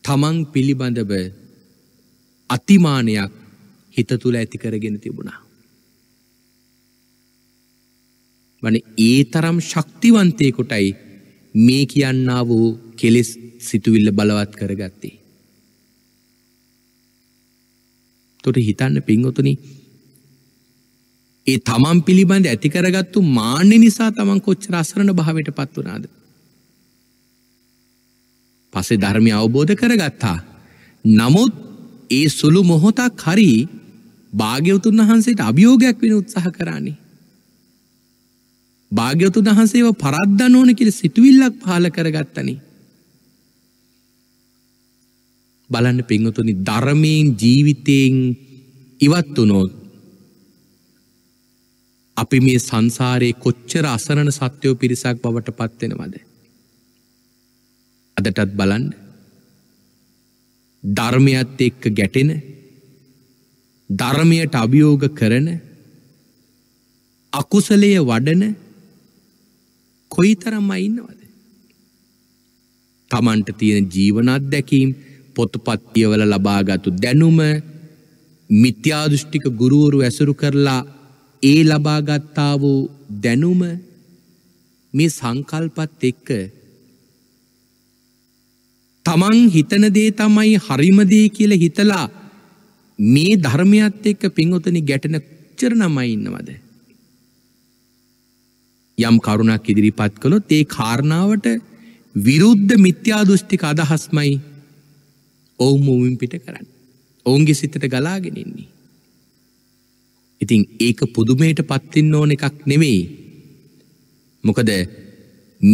[SPEAKER 1] Taman පිළිබඳව අතිමානයක් හිත තුල ඇති කරගෙන තිබුණා. වනේ ඒ තරම් ශක්තිවන්තයෙකුටයි මේ කියන්නා වූ කෙලෙස් සිතුවිල්ල බලවත් කරගත්තේ. තොට හිතන්න පින්ගොතුනි ඒ තමන් පිළිබඳ ඇති කරගත්තු මාන්‍ය නිසා තමන් කොච්චර අසරණ භාවයට පත් වනාාද. පසේ ධර්මය අවබෝධ කරගත්තා. නමුත් ඒ සුළු මොහොතක් හරි භාග්‍යවතුන් වහන්සේට අභියෝගයක් වෙන උත්සාහ කරන්නේ. භාග්‍යවතුන් වහන්සේව පරද්දන්න ඕන කියල සිතුවිල්ලක් පාල කරගත්තනේ. බලන්න පිංහතුනි ධර්මයෙන් ජීවිතයෙන් ඉවත් වුණෝත් අපි මේ සංසාරයේ කොච්චර අසරණ සත්‍යයෝ පිරිසක් බවට පත්වෙනවද. අදටත් බලන්න ධර්මයත් එක්ක ගැටෙන ධර්මයට අභියෝග කරන අකුසලය වඩන කොයි තරම්ම ඉන්නවද. තමන්ට තියෙන ජීවනත් දැකීම් පොතුපත්තියවල ලබාගත්තු දැනුම මිත්‍යාදෘෂ්ටික ගුරුවරු ඇසුරු කරලා ඒ ලබාගත්තා වූ දැනුම මේ සංකල්පත් එක්ක තමන් හිතන දේ තමයි හරිමදේ කියල හිතලා මේ ධර්මයත් එක්ක පින්වතනි ගැටන චරණමයි ඉන්නවද. යම් කරුණක් ඉදිරිපත් කළොත් ඒ කාරණාවට විරුද්ධ මිත්‍යාදෘෂ්ටික අදහස්මයි ඔවුන් ඔවුන් පිට කරන්න. ඔවුන්ගේ සිතට ගලාගෙනෙන්නේ. ඉතිං ඒක පුදුමයට පත්තින්න ඕන එකක් නෙවෙයි. මොකද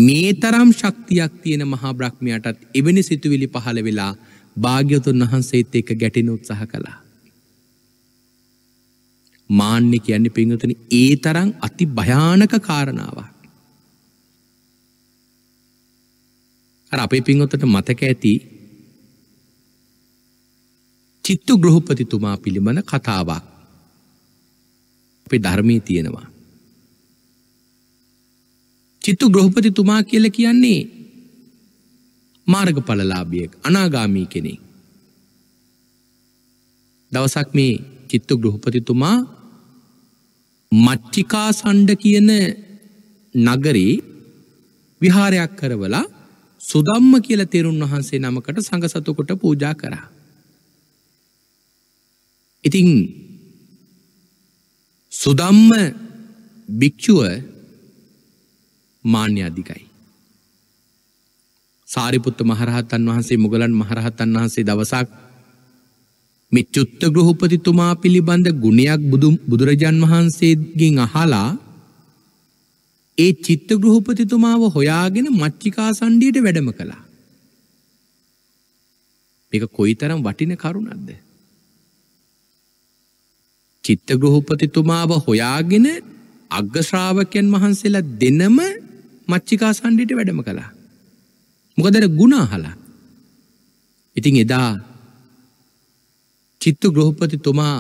[SPEAKER 1] මේ තරම් ශක්තියක් තියෙන මහා බ්‍රහ්මයටත් එවැනි සිතුවිලි පහළ වෙලා භාග්‍යතුන් වහන්සේත් එක ගැටෙන උත්සහ කළා. මාන්‍ය කියන්නේ පිංහතන ඒ තරම් අති භයානක කාරණාවක්. අර අපේ පින්වතට මතක ඇති චිත්තු ගෘහපතිතුමා පිළිබඳ කතාවක් අපේ ධර්මී තියෙනවා. චිත්තු ගෘහපතිතුමා කියල කියන්නේ මාර්ග පලලාභියෙක් අනාගාමී කෙනෙ. දවසක් මේ චිත්තු ගෘහපතිතුමා මච්චිකා සණ්ඩ කියන නගරේ විහාරයක් කරවලා සුදම්ම කියල තෙරුන් වහන්සේ නමකට සඟසතුකොට පූජා කරා. ඉතිං සුදම්ම භික්‍ෂුව මාන්‍ය අධිකයි. සාරිපුත්ත මහරහතන් වහන්සේ මුගලන් මහරහතන් වහන්සේ දවසක් මෙ චුත්ත ගෘහපතිතුමා පිළිබඳ ගුණයක් බුදුරජන් වහන්සේගෙන් අහලා ඒ චිත්ත ගෘහපතිතුමාව හොයාගෙන මච්චිකා සණ්ඩියට වැඩම කළා. එක කොයි තරම් වටින කරුණක්ද. චිත්ත ගෘහපතිතුමාව හොයාගෙන අග්ගශ්‍රාවකයන් වහන්සේලා දෙනම මච්චිකා සණ්ඩිට වැඩම කළා. මොකදර ගුණාහලා. ඉතිං එදා චිත්ත ගෘහපතිතුමා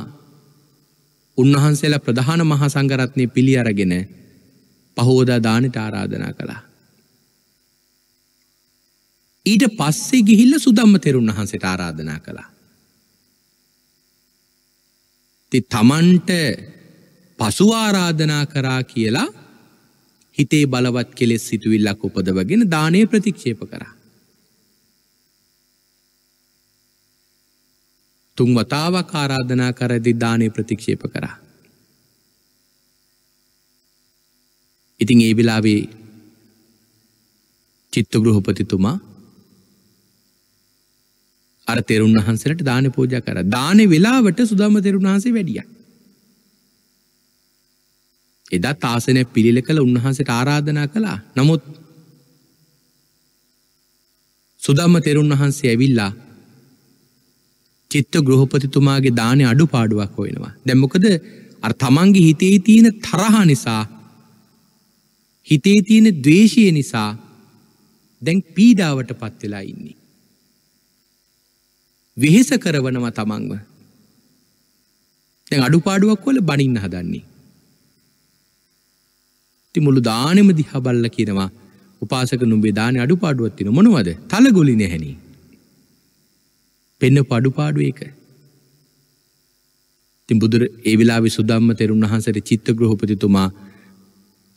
[SPEAKER 1] උන්වහන්සේලා ප්‍රධාන මහා සංගරත්නය පිළි අරගෙන පහෝදා දානට ආරාධනා කළා. ඊට පස්සේ ගිහිල්ල සුදම්ම තෙරුන් වහන්සේට ආරාධනා කළා. ති තමන්ට පසුවාරාධනා කරා කියලා හිතේ බලවත් කෙලෙස් සිතුවිල්ලක් උපදවගෙන දානය ප්‍රතික්ෂේප කරා. තුන් වතාවක් ආරාධනා කරදි දානය ප්‍රතික්ෂේප කරා. ඉතිං ඒ වෙලාවේ චිත්ත ගෘහපතිතුමා අර තෙරුන් වහන්සේට දාන පෝජ කර දානෙ වෙලාවට සුදම තෙරුන් වහන්සේ වැඩිය. එදා තාසනය පිළිල කළ උන්වහන්සට ආරාධනා කළා නමුත් සුදම්ම තෙරුන් වහන්සේ ඇවිල්ලා චිත්ත ගෘහපතිතුමාගේ දානය අඩු පාඩුවක් හොයෙනවා දැම්මොකද අ තමන්ගේ හිතේ තියෙන තරහා නිසා හිතේ තියෙන දවේශය නිසා දැන් පීඩාවට පත්වෙලා ඉන්නේ වෙහෙස කරවනවා තමන්ව. දැන් අඩුපාඩුවක් වල බනින්න හදන්නේ. ඉතින් මුළු දානෙම දිහා බල්ලා කියනවා උපාසක නුඹේ දානේ අඩුපාඩුවක් තියෙන මොනවද? තලගොලි නැහෙනි. පෙන්නපු අඩුපාඩු ඒක. ඉතින් බුදුර ඒ වෙලාවේ සුදම්ම තෙරුන් වහන්සේට චිත්තග්‍රහපතිතුමා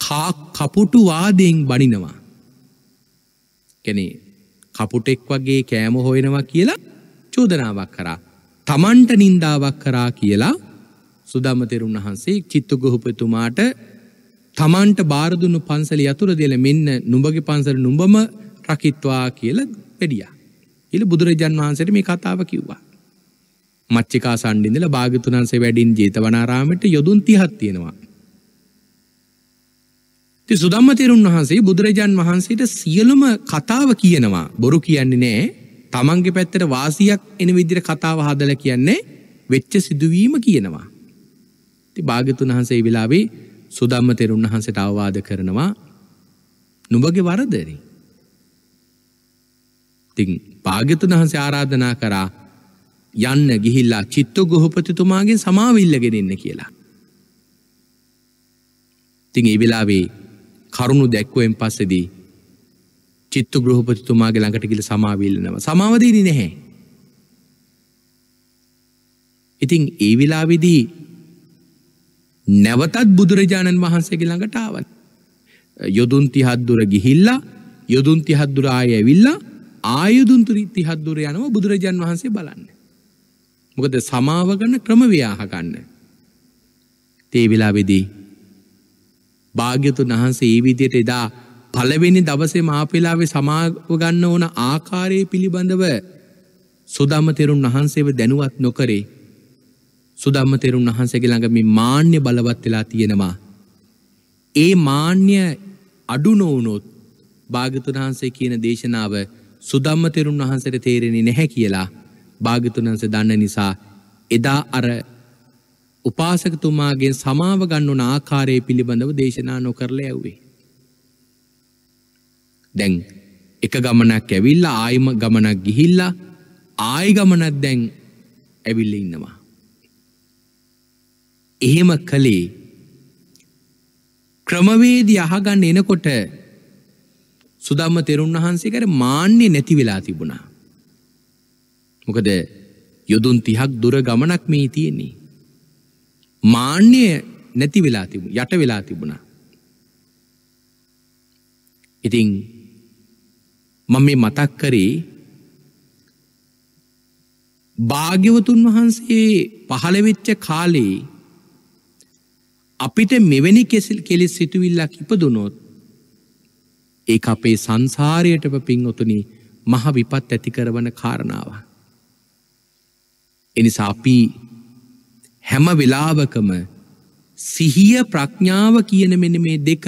[SPEAKER 1] කා කපුටු වාදයෙන් බනිනවා. කියන්නේ කපුටෙක් වගේ කෑම හොයනවා කියලා චෝදනාවක් කරා. තමන්ට නින්දාවක් කරා කියලා සුදමතෙරුන් වහන්සේ චිත්තු ගොහපතුමාට තමන්ට බාරදුන්නු පන්සල යතුර දෙල මෙන්න නුඹගේ පන්සල නුඹම රකිත්වා කියල වැඩිය. ඉල බුදුරජන් වහන්සට මේ කතාව කිව්වා. මච්චිකා සණ්ඩිඳල භාගතුනන්සේ වැඩින් ජේතවනාරාමට යොදුන් තිහත් තියෙනවා. ති සුදම්මතෙරුන් වහන්සේ බුදුරජන් වහන්සේට සියලුම කතාව කියනවා බොරු කියන්නේ නෑ තමන්ගේ පැත්තට වාසියක් එන විදිර කතාව හදල කියන්නේ වෙච්ච සිදුවීම කියනවා. ති භාගතුන් වහන්සේ වෙලාවේ සුදම්ම තෙරුන් වහන්සට අවවාද කරනවා නුබගේ වරදරී. තිං භාගතුන් වහන්සේ ආරාධනා කරා යන්න ගිහිල්ලා චිත්ත ගොහපතිතුමාගේ සමාවිල්ලගෙනන්න කියලා. තිං ඒ වෙලාවේ කරුණු දැක්වුවෙන් පස්සෙදී චිත්තු ග්‍රහපතිතුමාගේ ළඟට ගිල සමාවිල්ලනවා සමාවදීනි නැහැ. ඉතින් ඒ විලාවිදී නැවතත් බුදුරජාණන් වහන්සේගේ ළඟට ආවත්. යොදුන් තිහත්දුර ගිහිල්ලා යොදුන් තිහත්දුර ආය ඇවිල්ලා ආයුදුන්තුර තිහත්දුර යනව බුදුරජාන් වහන්සේ බලන්න. මොකද සමාවගන්න ක්‍රමව්‍යයාහකන්න. තේ වෙලාවෙදී භාග්‍යතුන් වහන්සේ ඒ විදියට එදා පළවෙනි දවසේ මහපෙලාවේ සමාව ගන්න ඕන ආකාරය පිළිබඳව සුදම්ම තෙරුන් වහන්සේව දැනුවත් නොකරේ. සුදම්ම තෙරුන් වහන්සේගේ ළඟ මේ මාන්‍ය බලවත් වෙලා තියෙනවා. ඒ මාන්‍ය අඩු නොවුනොත් භාගතුන් වහන්සේ කියන දේශනාව සුදම්ම තෙරුන් වහන්සේට තේරෙන්නේ නැහැ කියලා භාගතුන් වහන්සේ දන්න නිසා එදා අර උපාසකතුමාගෙන් සමාව ගන්න ඕන ආකාරය පිළිබඳව දේශනා නොකරලා යව්වේ. දැන් එක ගමනක් ඇවිල්ලා ආයිම ගමනක් ගිහිල්ලා ආය ගමනක් දැන් ඇවිල්ල ඉන්නවා. එහෙම කළේ ක්‍රමවේදී අහගන්න එනකොට සුදම්ම තෙරුන් වහන්සේකට මාන්නේ නැති වෙලා තිබුණා. මොකද යොදුන් තිහක් දුර ගමනක් මේ තියෙන්නේ. මාන්‍ය නැති වෙලා තිබු යට වෙලා තිබුණා. ඉතිං මම මේ මතක් කරේ භාග්‍යවතුන් වහන්සේ පහළවෙච්ච කාලේ අපිට මෙවැනි කෙසිල් කෙලෙස් සිටුවිල්ලක් ඉපදුනොත් ඒ අපේ සංසාරයටම පින්ඔතුනි මහ විපත් ඇති කරවන කාරණාව. එනිසා අපි හැම වෙලාවකම සිහිය ප්‍රඥාව කියන මෙන මේ දෙක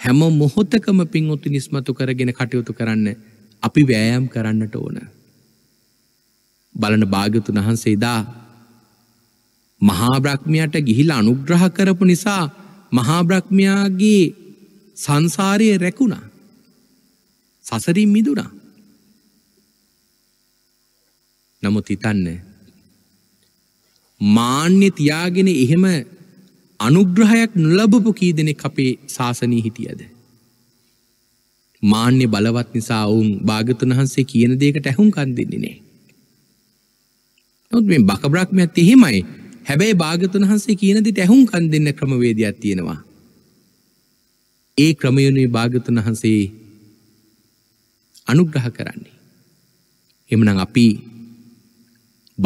[SPEAKER 1] හැම මොහොතකම පින් උතු නිස්මතු කරගෙන කටයුතු කරන්න අපි වෑයම් කරන්නට ඕන. බලන භාගතුන් වහන්සේ දා මහාබ්‍රක්්මයට ගිහිල අනුග්‍රහ කරපු නිසා මහාබ්‍රක්්මයාගේ සංසාරය රැකුණා සසරින් මිදුනා. නමුත් හිතන්න මාන්‍ය තියාගෙන එහෙම අනුග්‍රහයක් නොලබපු කී දෙනෙක් අපේ ශාසනී හිටියද. මාන්‍ය බලවත් නිසා ඔවුන් භාගතුන් වහන්සේ කියන දේකට ඇහුම් කන් දෙන්නේ නෑ. නොත් මේ බකබ්‍රක්්මයක් එහෙමයි හැබැයි භාගතුන් වහන්සේ කියනදිට ඇහුම් කන් දෙන්න ක්‍රමවේදයක් තියෙනවා. ඒ ක්‍රමයනුයි භාගතුන් වහන්සේ අනුග්‍රහ කරන්නේ. එමනම් අපි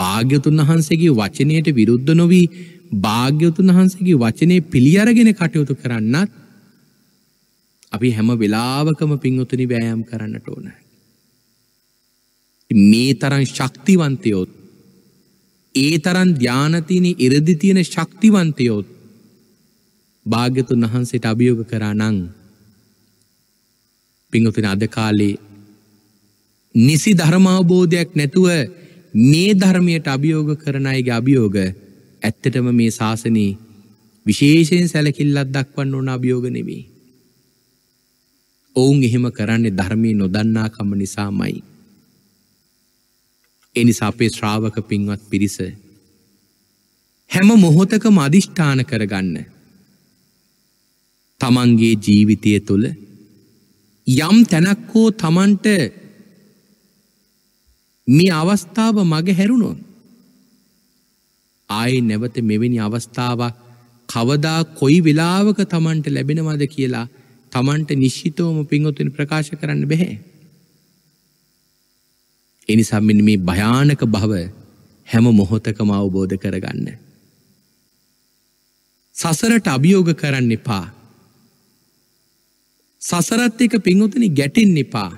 [SPEAKER 1] භාග්‍යතුන් වහන්සේගේ වචනයට විරුද්ධ නොවී භාග්‍යවතුන් වහන්සේගේ වචනේ පිළි අරගෙන කටයුතු කරන්නත් අපි හැම වෙලාවකම පින්වතුනි වෑයම් කරන්නට ඕන. මේ තරම් ශක්තිවන්තයොත් ඒ තරන් ධ්‍යානතියන ඉරදි තියෙන ශක්තිවන්තයොත් භාග්‍යතුන් වහන්සේට අභියෝග කරා නං පිංහතින අද කාලේ නිසි ධර්මාබෝධයක් නැතුව මේ ධර්මයට අභියෝග කරන අයගේ අභියෝග ඇත්තටම මේ ශාසනයේ විශේෂයෙන් සැලකිල්ලත් දක්වන්න ඕන අභියෝග නෙවෙයි. ඔවුන් එහෙම කරන්නේ ධර්මයේ නොදන්නාකම නිසාමයි. ඒ නිසා අපේ ශ්‍රාවක පින්වත් පිරිස හැම මොහොතකම අදිෂ්ඨාන කරගන්න. තමන්ගේ ජීවිතය තුළ යම් තැනක් හෝ තමන්ට මේ අවස්ථාව මග හැරුණොත් ආයේ නැවත මෙවැනි අවස්ථාවක් කවදා කොයි වෙලාවක තමන්ට ලැබෙනවද කියලා තමන්ට නිශ්චිතෝම පින්වතුනි ප්‍රකාශ කරන්න බැහැ. එනිසා මෙන්න මේ භයානක භව හැම මොහොතකම අවබෝධ කරගන්න. සසරට අභියෝග කරන්න එපා. සසරත් එක පින්වතුනි ගැටෙන් එපා.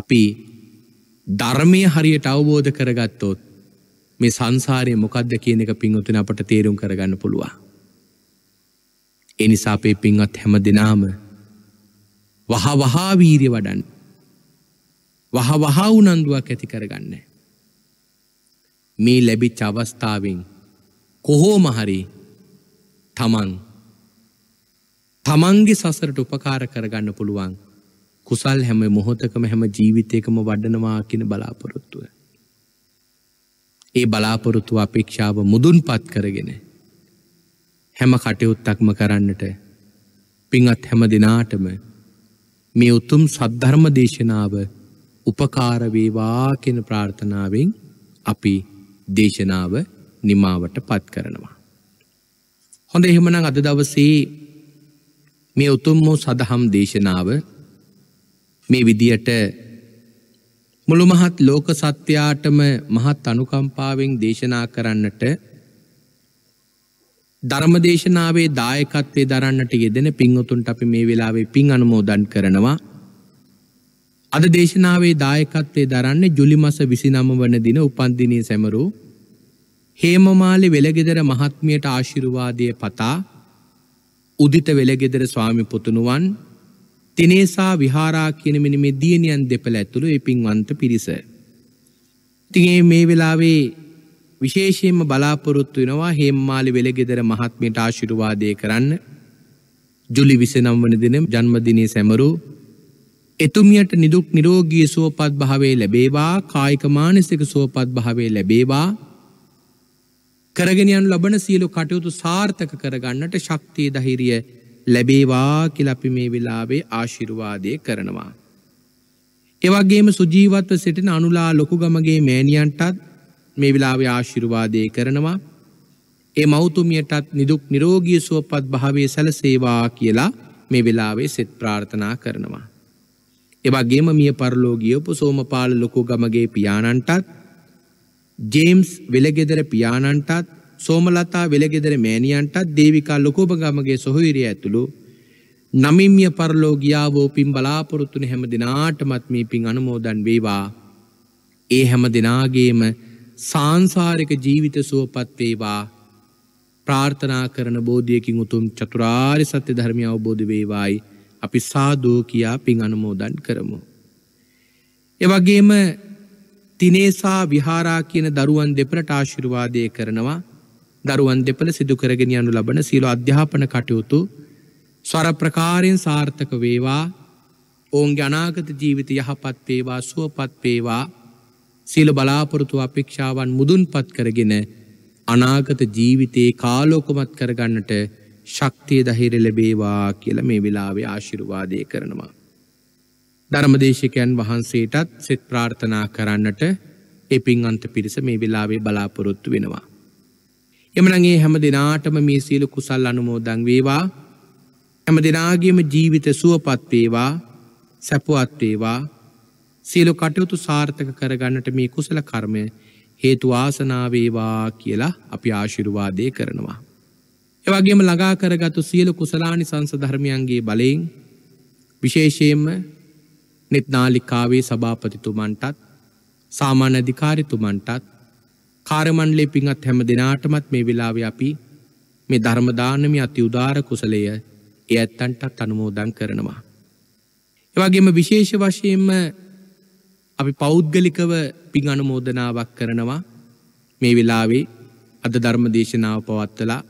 [SPEAKER 1] අපි ධර්මය හරියට අවබෝධ කරගත්තොත් මේ සංසාරය මොකක්ද කියන එක පින්වතුන අපට තේරුම් කරගන්න පුළුවන්. එනිසා අපේ පින්වත් හැම දෙනාම වහ වහා වීරිය වඩන්න. වහ වහා උනන්දුවක් ඇති කරගන්න. මේ ලැබිච්ච අවස්ථාවෙන් කොහෝම හරි තමන් තමන්ගේ සසරට උපකාර කරගන්න පුළුවන් කුසල් හැම මොහොතකම හැම ජීවිතයකම වඩනවා කියන බලාපොරොත්තුව. ඒ බලාපොරොතු අපේක්ෂාව මුදුන් පත් කරගෙන හැම කටයුත්තක්ම කරන්නට පිංත් හැම දෙනාටම මේ උතුම් සද්ධර්ම දේශනාව උපකාරවේවා කෙන ප්‍රාර්ථනාවෙන් අපි දේශනාව නිමාවට පත් කරනවා. හොඳ එහෙමනම් අද දවසේ මේ උතුම් වූ සදහම් දේශනාව මේ විදියට මුළු මහත් ලෝක සත්‍යයාටම මහත් අනුකම්පාවෙන් දේශනා කරන්නට ධර්මදේශනාවේ දායකත්වය දරන්නට යෙදෙන පින්වතුන්ට අපි මේ වෙලාවේ පින් අනුමෝදන් කරනවා. අද දේශනාවේ දායකත්වය දරන්න ජුලි මස විසිනම වන දින උපන්දිනී සැමරු හේමමාලි වෙළගෙදර මහත්මියට ආශිරුවාදය පතා උදිත වෙළගෙදර ස්වාමි පුතුණුවන් තිනේසා විහාරා කියනමිනි මේ දියණියන් දෙපළ ඇතුළු ඒ පින්වන්ත පිරිස. ඉතින් මේ වෙලාවේ විශේෂයෙන්ම බලාපොරොත්තු වෙනවා හේම්මාලි වෙලගෙදර මහත්මියට ආශිර්වාදය කරන්න. ජුලි 29 වන දින ජන්මදිනයේ සැමරූ එතුමියට නිදුක් නිරෝගී සුවපත් භාවයේ ලැබේවා කායික මානසික සුවපත් භාවයේ ලැබේවා කරගෙන යන ලබන සියලු කටයුතු සාර්ථක කරගන්නට ශක්තිය ධෛර්යය ලැබේවා කිලපි මේ වෙලාවේ ආශිරුවාදය කරනවා. එවගේම සුජීවත්ව සිටින අනුලා ලොකුගමගේ මෑණියන්ටත් මේ වෙලාවේ ආශිරුවාදය කරනවා ඒ මෞතුමියටත් නිදුක් නිරෝගී සුවපත් භාවය සැලසේවා කියලා මේ වෙලාවේ සෙත් ප්‍රාර්ථනා කරනවා. එවගේම මිය පරලෝගියපු සෝමපාල ලොකු ගමගේ පියාණන්ටත් ජේම්ස් වෙළගෙදර පියාණන්ටත් සෝමලතා වෙළගෙදර මෑණියන්ටත් දේවිකා ලොකෝපගමගේ සොහොයුරිය ඇතුළු නමිම්ය පරලෝ ගියාවෝ පින් බලාපොරොත්තුන හැම දිනාටමත් මේ පින් අනුමෝදන් වේවා. ඒ හැම දෙනාගේම සාංසාරික ජීවිත සුවපත් වේවා. ප්‍රාර්ථනා කරන බෝධියකින් උතුම් චතුරාරි සත්‍ය ධර්මය අවබෝධ වේවායි අපි සාදූ කියා පින් අනුමෝදන් කරමු. එවගේම තිනේසා විහාරා කියන දරුවන් දෙපනට ආශිරුවාදය කරනවා දරුවන් දෙපළ සිදුකරගෙන යනු ලබන සීලු අධ්‍යාපන කටයුතු ස්වර ප්‍රකාරයෙන් සාර්ථක වේවා ඔවුන්ගේ අනාගත ජීවිත යහපත් වේවා සුවපත් වේවා සීල බලාපොරොතු අපේක්ෂාවන් මුදුන්පත් කරගෙන අනාගත ජීවිතයේ කාලෝකමත් කරගන්නට ශක්තිය දහිර ලැබේවා කියල මේ වෙලාවේ ආශිරුවාදය කරනවා. ධර්මදේශකයන් වහන්සේටත් සෙත් ප්‍රාර්ථනා කරන්නට එපින් අන්ත පිරිස මේ වෙලාවේ බලාපොරොත්තු වෙනවා. එමනගේ හැම දෙනාටම මේ සියලු කුසල් අනුමෝදං වේවා හැම දෙනාගේම ජීවිත සුවපත් වේවා සැපුවත් වේවා සියලු කටයුතු සාර්ථක කරගන්නට මේ කුසල කර්මය හේතු ආසනාවේවා කියලා අපි ආශිරුවාදය කරනවා. එවගේම ළඟා කරගතු සියලු කුසලානි සංස ධර්මයන්ගේ බලයෙන් විශේෂයෙන්ම නිත්නාලිකාවේ සභාපතිතුමන්ටත් සාමාන්‍ය අධිකාරිතුමන්ටත් කාරමණ්ඩලේ පිංහත් හැම දෙනාටමත් මේ වෙලාව අපි මේ ධර්මදානම අති උදාර කුසලය ඒ ඇත්තන්ටත් අනුමෝදන් කරනවා. එවගේම විශේෂ වශයෙන්ම අපි පෞද්ගලිකව පින් අනුමෝදනාවක් කරනවා මේ වෙලාවේ අද ධර්ම දේශනාව පවත්වලා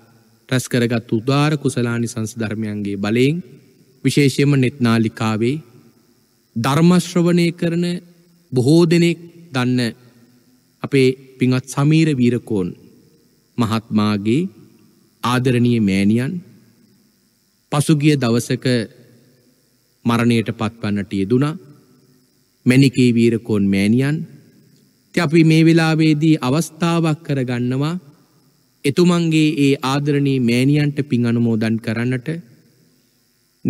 [SPEAKER 1] රැස් කරගත් උදාර කුසලානි සංස්ධර්මයන්ගේ බලයෙන් විශේෂයම නෙත්නාලිකාවේ ධර්මශ්‍රවනය කරන බොහෝ දෙනෙක් දන්න අපේ පින්වත් සමීර වීරකෝන් මහත්මාගේ ආදරණීය මෑණියන් පසුගිය දවසක මරණයට පත්වන්නට යෙදුණා මැණිකේ වීරකෝන් මෑණියන් ඉතින් අපි මේ වෙලාවේදී අවස්ථාවක් කරගන්නවා එතුමන්ගේ ඒ ආදරණීය මෑණියන්ට පින් අනුමෝදන් කරන්නට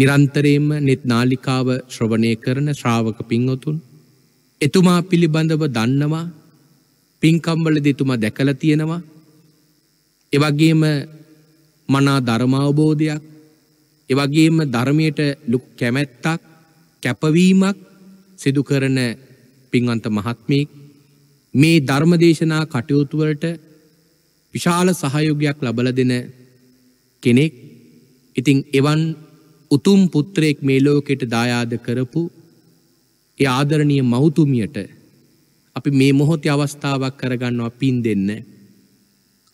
[SPEAKER 1] නිරන්තරයෙන්ම net නාලිකාව ශ්‍රවණය කරන ශ්‍රාවක පින්වතුන් එතුමා පිළිබඳව දන්නවා පින්කම්වල දෙතුමා දැකල තියෙනවා එවගේම මනා ධර්මාවබෝධයක් එවගේම ධර්මයට ලුක් කැමැත්තක් කැපවීමක් සිදුකරන පින්වන්ත මහත්මයෙක් මේ ධර්මදේශනා කටයුතුවලට විශාල සහයෝගයක් ලබල දෙන කෙනෙක් ඉතිං එවන් උතුම් පුත්‍රයෙක් මේ ලෝකෙට දායාද කරපු ඒ ආදරණීය මෞතුමියට අපි මේ මොහොතේ අවස්ථාවක් කරගන්නවා පින් දෙන්න.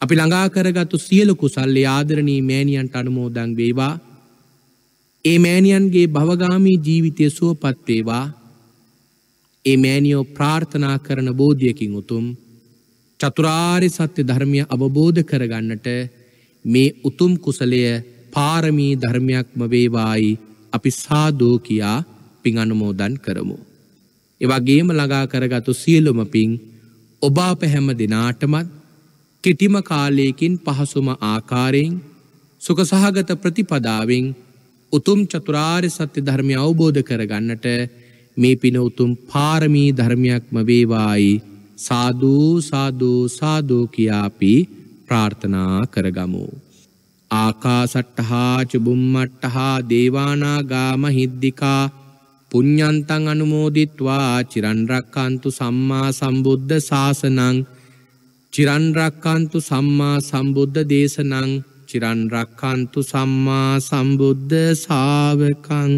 [SPEAKER 1] අපි ළඟා කරගත්තු සියලු කුසල් ආදරණීය මෑණියන්ට අනුමෝදන් වේවා. ඒ මෑණියන්ගේ භවගාමී ජීවිතය සුවපත් වේවා. ඒ මෑණියෝ ප්‍රාර්ථනා කරන බෝධියකින් උතුම් චතුරාර්ය සත්‍ය ධර්මය අවබෝධ කරගන්නට මේ උතුම් කුසලය පාරමී ධර්මයක්ම වේවායි අපි සාදෝ කියා පින් අනුමෝදන් කරමු. එවගේම ළඟා කරගතු සියලුම පින් ඔබා පැහැම දෙනාටමත් කෙටිම කාලයකින් පහසුම ආකාරයෙන් සුක සහගත ප්‍රතිපදාවෙන් උතුම් චතුරාර් සත්‍ය ධර්මය අවබෝධ කරගන්නට මේ පින උතුම් පාරමී ධර්මයක්ම වේවායි සාධූ සාධූ සාධූ කියාපි ප්‍රාර්ථනා කරගමු. ආකා සට්ටහා චුබුම්මට්ටහා දේවානාගාම හිද්දිකා පුඤ්ඤන්තං අනුමෝදිත්වා චිරන් රක්칸තු සම්මා සම්බුද්ධ ශාසනං චිරන් රක්칸තු සම්මා සම්බුද්ධ දේශනං චිරන් රක්칸තු සම්මා සම්බුද්ධ ශාවකං